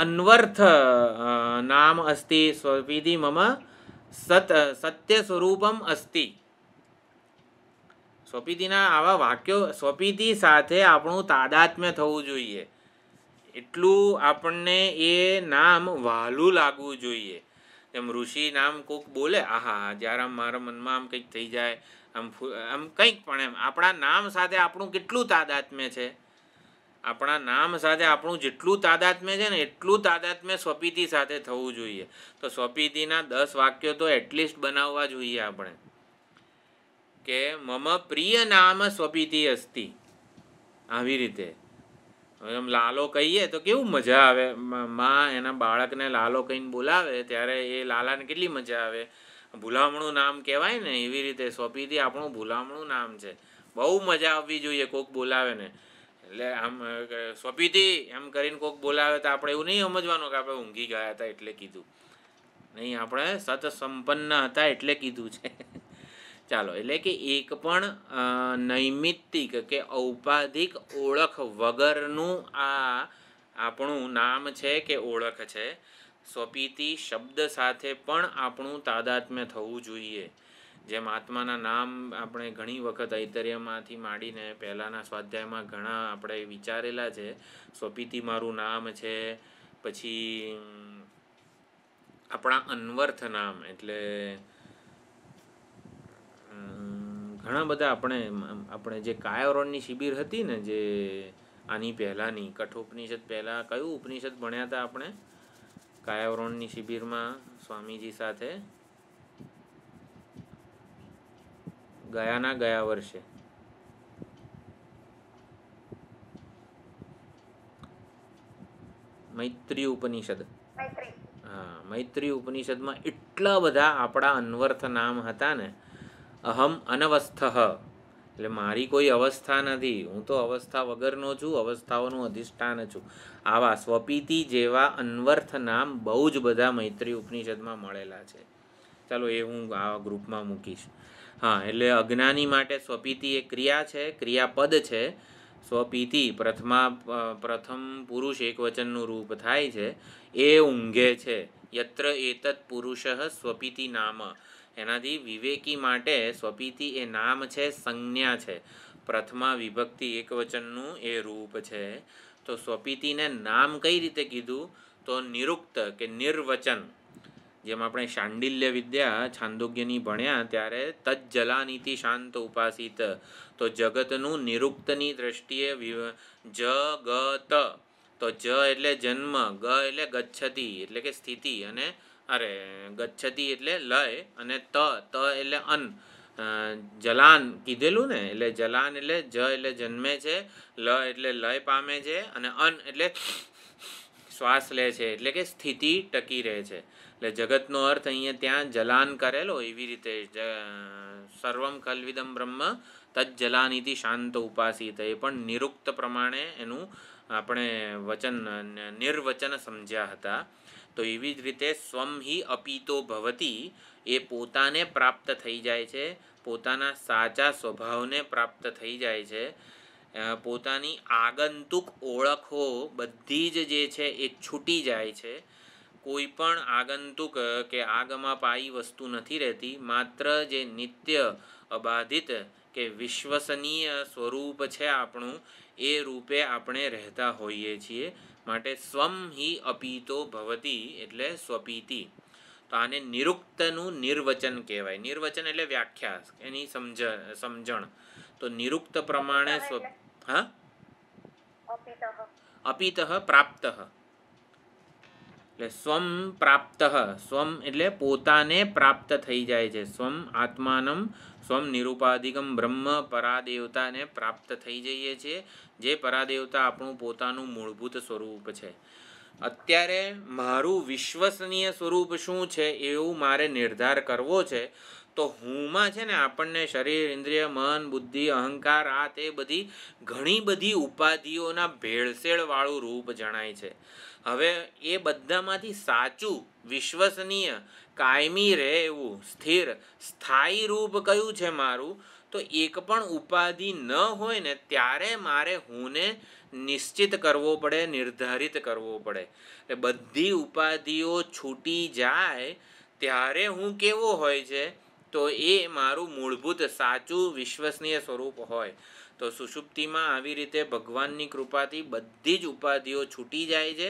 અન્વર્થ નામ અસ્તિ સ્વપિતિ મમ સત સત્ય સ્વરૂપમ અસ્તિ સ્વપિતિના આવા વાક્યો સ્વપિતિ સાથે આપણું તાદાત્મ્ય થવું જોઈએ એટલું આપણને એ નામ વહાલું લાગવું જોઈએ એમ ઋષિ નામ કોક બોલે આહા જ્યારે મારા મનમાં આમ કંઈક થઈ જાય આમ આમ કંઈક પણ એમ આપણા નામ સાથે આપણું કેટલું તાદાત્મ્ય છે આપણા નામ સાથે આપણું જેટલું તાદાત્મ્ય છે ને એટલું તાદાત્મ્ય સ્વપીતિ સાથે થવું જોઈએ તો સ્વપીતિના દસ વાક્યો તો એટલીસ્ટ બનાવવા જોઈએ આપણે કે મમ પ્રિય નામ સ્વપીતિ અસ્તિ આવી રીતે હવે આમ લાલો કહીએ તો કેવું મજા આવે માં એના બાળકને લાલો કહીને બોલાવે ત્યારે એ લાલાને કેટલી મજા આવે ભૂલામણું નામ કહેવાય ને એવી રીતે સોંપીથી આપણું ભૂલામણું નામ છે બહુ મજા આવવી જોઈએ કોક બોલાવે ને એટલે આમ સોંપીથી એમ કરીને કોક બોલાવે તો આપણે એવું નહીં સમજવાનું કે આપણે ઊંઘી ગયા હતા એટલે કીધું નહીં આપણે સત સંપન્ન હતા એટલે કીધું છે ચાલો એટલે કે એક પણ નૈમિત્તિક કે ઔપાધિક ઓળખ વગરનું આ આપણું નામ છે કે ઓળખ છે સ્વપીતિ શબ્દ સાથે પણ આપણું તાદાત્મ્ય થવું જોઈએ જેમ આત્માના નામ આપણે ઘણી વખત ઐતર્યમાંથી માંડીને પહેલાંના સ્વાધ્યાયમાં ઘણા આપણે વિચારેલા છે સ્વપીતિ મારું નામ છે પછી આપણા અન્વર્થ નામ એટલે ઘણા બધા આપણે આપણે જે કાયાવરણની શિબિર હતી ને જે આની પહેલાંની કઠોપનિષદ પહેલાં કયું ઉપનિષદ ભણ્યા હતા આપણે કાયાવરોણની શિબિરમાં સ્વામીજી સાથે ગયાના ગયા વર્ષે મૈત્રી ઉપનિષદ હા મૈત્રી ઉપનિષદમાં એટલા બધા આપણા અન્વર્થ નામ હતા ને અહમ અનવસ્થઃ એટલે મારી કોઈ અવસ્થા નથી હું તો અવસ્થા વગરનો છું અવસ્થાઓનું અધિષ્ઠાન છું આવા સ્વપીતિ જેવા અન્વર્થ નામ બહુ જ બધા મૈત્રી ઉપનિષદમાં મળેલા છે ચાલો એ હું આ ગ્રુપમાં મૂકીશ હા એટલે અજ્ઞાની માટે સ્વપીતિ એ ક્રિયા છે ક્રિયાપદ છે સ્વપીતિ પ્રથમા પ્રથમ પુરુષ એકવચનનું રૂપ થાય છે એ ઊંઘે છે યત્ર એતત પુરુષ સ્વપીતિ નામ એનાથી વિવેકી માટે સ્વપીતિ એ નામ છે સંજ્ઞા છે પ્રથમા વિભક્તિ એકવચનનું એ રૂપ છે તો સ્વપીતિને નામ કઈ રીતે કીધું તો નિરુક્ત કે નિર્વચન જેમ આપણે શાંડિલ્ય વિદ્યા છાંદોગ્યની ભણ્યા ત્યારે તજ્જલાનીતિ શાંત ઉપાસિત તો જગતનું નિરુક્તની દ્રષ્ટિએ જગત તો જ એટલે જન્મ ગ એટલે ગચ્છતી એટલે કે સ્થિતિ અને અરે ગચ્છતી એટલે લય અને ત ત એટલે અન જલાન કીધેલું ને એટલે જલાન એટલે જ એટલે જન્મે છે લ એટલે લય પામે છે અને અન એટલે શ્વાસ લે છે એટલે કે સ્થિતિ ટકી રહે છે એટલે જગતનો અર્થ અહીંયા ત્યાં જલાન કરેલો એવી રીતે સર્વમ ખલવિદમ બ્રહ્મ તજ જલાનીતિ શાંત ઉપાસી એ પણ નિરુક્ત પ્રમાણે એનું આપણે વચન નિર્વચન સમજ્યા હતા તો એવી જ રીતે સ્વમ હિ અપીતો ભવતી એ પોતાને પ્રાપ્ત થઈ જાય છે પોતાના સાચા સ્વભાવને પ્રાપ્ત થઈ જાય છે પોતાની આગંતુક ઓળખો બધી જ જે છે એ છૂટી જાય છે કોઈ પણ આગંતુક કે આગમાં પાઈ વસ્તુ નથી રહેતી માત્ર જે નિત્ય અબાધિત કે વિશ્વસનીય સ્વરૂપ છે આપણું એ રૂપે આપણે રહેતા હોઈએ છીએ માટે સ્વમ હિ અપીતો ભવતી એટલે સ્વપીતિ તો આને નિરુક્તનું નિર્વચન કહેવાય નિર્વચન એટલે વ્યાખ્યા એની સમજ સમજણ તો નિરુક્ત પ્રમાણે સ્વ હા અપિતઃ પ્રાપ્ત એટલે સ્વમ પ્રાપ્ત સ્વમ એટલે પોતાને પ્રાપ્ત થઈ જાય છે સ્વમ આત્માનમ સ્વમ નિરૂપાધિકમ બ્રહ્મ પરાદેવતાને પ્રાપ્ત થઈ જઈએ છીએ જે પરાદેવતા આપણું પોતાનું મૂળભૂત સ્વરૂપ છે અત્યારે મારું વિશ્વસનીય સ્વરૂપ શું છે એવું મારે નિર્ધાર કરવો છે તો હુંમાં છે ને આપણને શરીર ઇન્દ્રિય મન બુદ્ધિ અહંકાર આ તે બધી ઘણી બધી ઉપાધિઓના ભેળસેળવાળું રૂપ જણાય છે હવે એ બધામાંથી સાચું વિશ્વસનીય કાયમી રહે એવું સ્થિર સ્થાયી રૂપ કયું છે મારું તો એક પણ ઉપાધિ ન હોય ને ત્યારે મારે હુંને નિશ્ચિત કરવો પડે નિર્ધારિત કરવો પડે એટલે બધી ઉપાધિઓ છૂટી જાય ત્યારે હું કેવો હોય છે તો એ મારું મૂળભૂત સાચું વિશ્વસનીય સ્વરૂપ હોય તો સુષુપ્તિમાં આવી રીતે ભગવાનની કૃપાથી બધી જ ઉપાધિઓ છૂટી જાય છે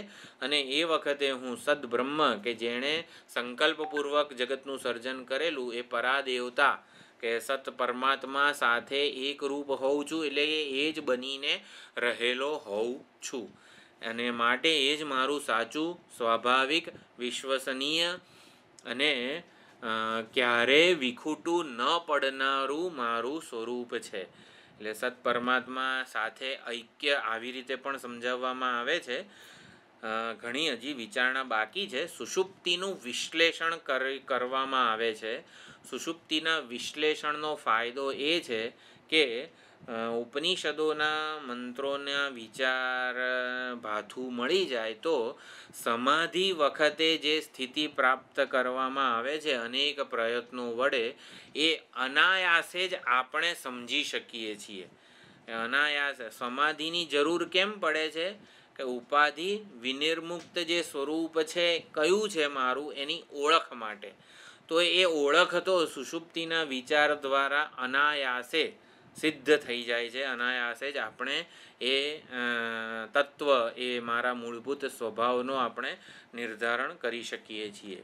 અને એ વખતે હું સદબ્રહ્મ કે જેણે સંકલ્પપૂર્વક જગતનું સર્જન કરેલું એ પરાદેવતા કે સત પરમાત્મા સાથે એક રૂપ હોઉં છું એટલે એ જ બનીને રહેલો હોઉં છું અને માટે એ જ મારું સાચું સ્વાભાવિક વિશ્વસનીય અને ક્યારે વિખૂટું ન પડનારું મારું સ્વરૂપ છે એટલે સત પરમાત્મા સાથે ઐક્ય આવી રીતે પણ સમજાવવામાં આવે છે ઘણી હજી વિચારણા બાકી છે સુષુપ્તિનું વિશ્લેષણ કરવામાં આવે છે સુષુપ્તિના વિશ્લેષણનો ફાયદો એ છે કે ઉપનિષદોના મંત્રોના વિચાર ભાથું મળી જાય તો સમાધિ વખતે જે સ્થિતિ પ્રાપ્ત કરવામાં આવે છે અનેક પ્રયત્નો વડે એ અનાયાસે જ આપણે સમજી શકીએ છીએ અનાયાસ સમાધિની જરૂર કેમ પડે છે કે ઉપાધિ વિનિર્મુક્ત જે સ્વરૂપ છે કયું છે મારું એની ઓળખ માટે તો એ ઓળખ તો સુષુપ્તિના વિચાર દ્વારા અનાયાસે સિદ્ધ થઈ જાય છે અનાયાસે જ આપણે એ તત્વ એ મારા મૂળભૂત સ્વભાવનો આપણે નિર્ધારણ કરી શકીએ છીએ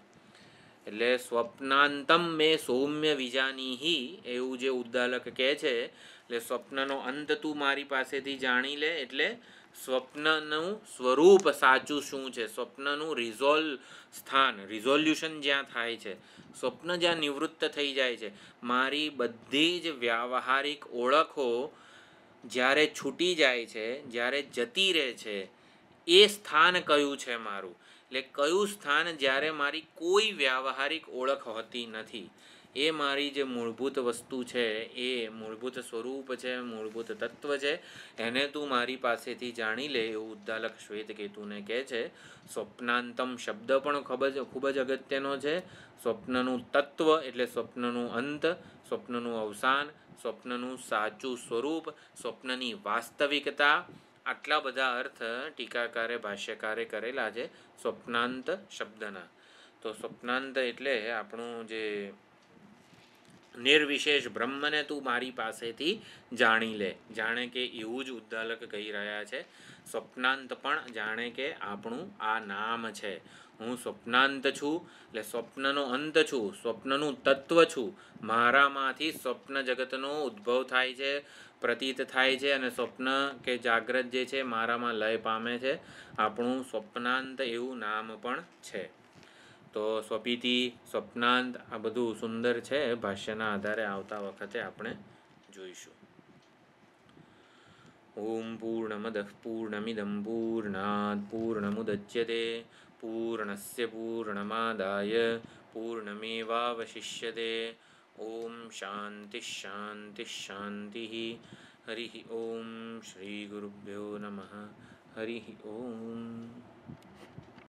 એટલે સ્વપ્નાંતમ મેં સૌમ્ય વિજાનીહી એવું જે ઉદ્દાલક કહે છે એટલે સ્વપ્નનો અંત તું મારી પાસેથી જાણી લે એટલે સ્વપ્નનું સ્વરૂપ સાચું શું છે સ્વપ્નનું રિઝોલ્વ સ્થાન રિઝોલ્યુશન જ્યાં થાય છે સ્વપ્ન જ્યાં નિવૃત્ત થઈ જાય છે મારી બધી જ વ્યવહારિક ઓળખો જ્યારે છૂટી જાય છે જ્યારે જતી રહે છે એ સ્થાન કયું છે મારું એટલે કયું સ્થાન જ્યારે મારી કોઈ વ્યવહારિક ઓળખ હોતી નથી એ મારી જે મૂળભૂત વસ્તુ છે એ મૂળભૂત સ્વરૂપ છે મૂળભૂત તત્વ છે એને તું મારી પાસેથી જાણી લે એવું ઉદ્દાલક શ્વેત કેતુને કહે છે સ્વપ્નાંતમ શબ્દ પણ ખૂબ જ ખૂબ જ અગત્યનો છે સ્વપ્નનું તત્વ એટલે સ્વપ્નનું અંત સ્વપ્નનું અવસાન સ્વપ્નનું સાચું સ્વરૂપ સ્વપ્નની વાસ્તવિકતા આટલા બધા અર્થ ટીકાકારે ભાષ્યકારે કરેલા છે સ્વપ્નાંત શબ્દના તો સ્વપ્નાંત એટલે આપણું જે નિર્વિશેષ બ્રહ્મને તું મારી પાસેથી જાણી લે જાણે કે એવું જ ઉદ્દાલક કહી રહ્યા છે સ્વપ્નાંત પણ જાણે કે આપણું આ નામ છે હું સ્વપ્નાંત છું એટલે સ્વપ્નનો અંત છું સ્વપ્નનું તત્વ છું મારામાંથી સ્વપ્ન જગતનો ઉદ્ભવ થાય છે પ્રતીત થાય છે અને સ્વપ્ન કે જાગ્રત જે છે મારામાં લય પામે છે આપણું સ્વપ્નાંત એવું નામ પણ છે તો સ્વપીતિ સ્વપ્નાંત આ બધું સુંદર છે ભાષ્યના આધારે આવતા વખતે આપણે જોઈશું ઓમ પૂર્ણમદઃ પૂર્ણમિદં પૂર્ણાત પૂર્ણમુદચ્યતે પૂર્ણસ્ય પૂર્ણમાદાય પૂર્ણમેવાવશિષ્યતે ઓમ શાંતિ શાંતિ શાંતિ હરિ ઓમ શ્રી ગુરુભ્યો નમઃ હરિ ઓમ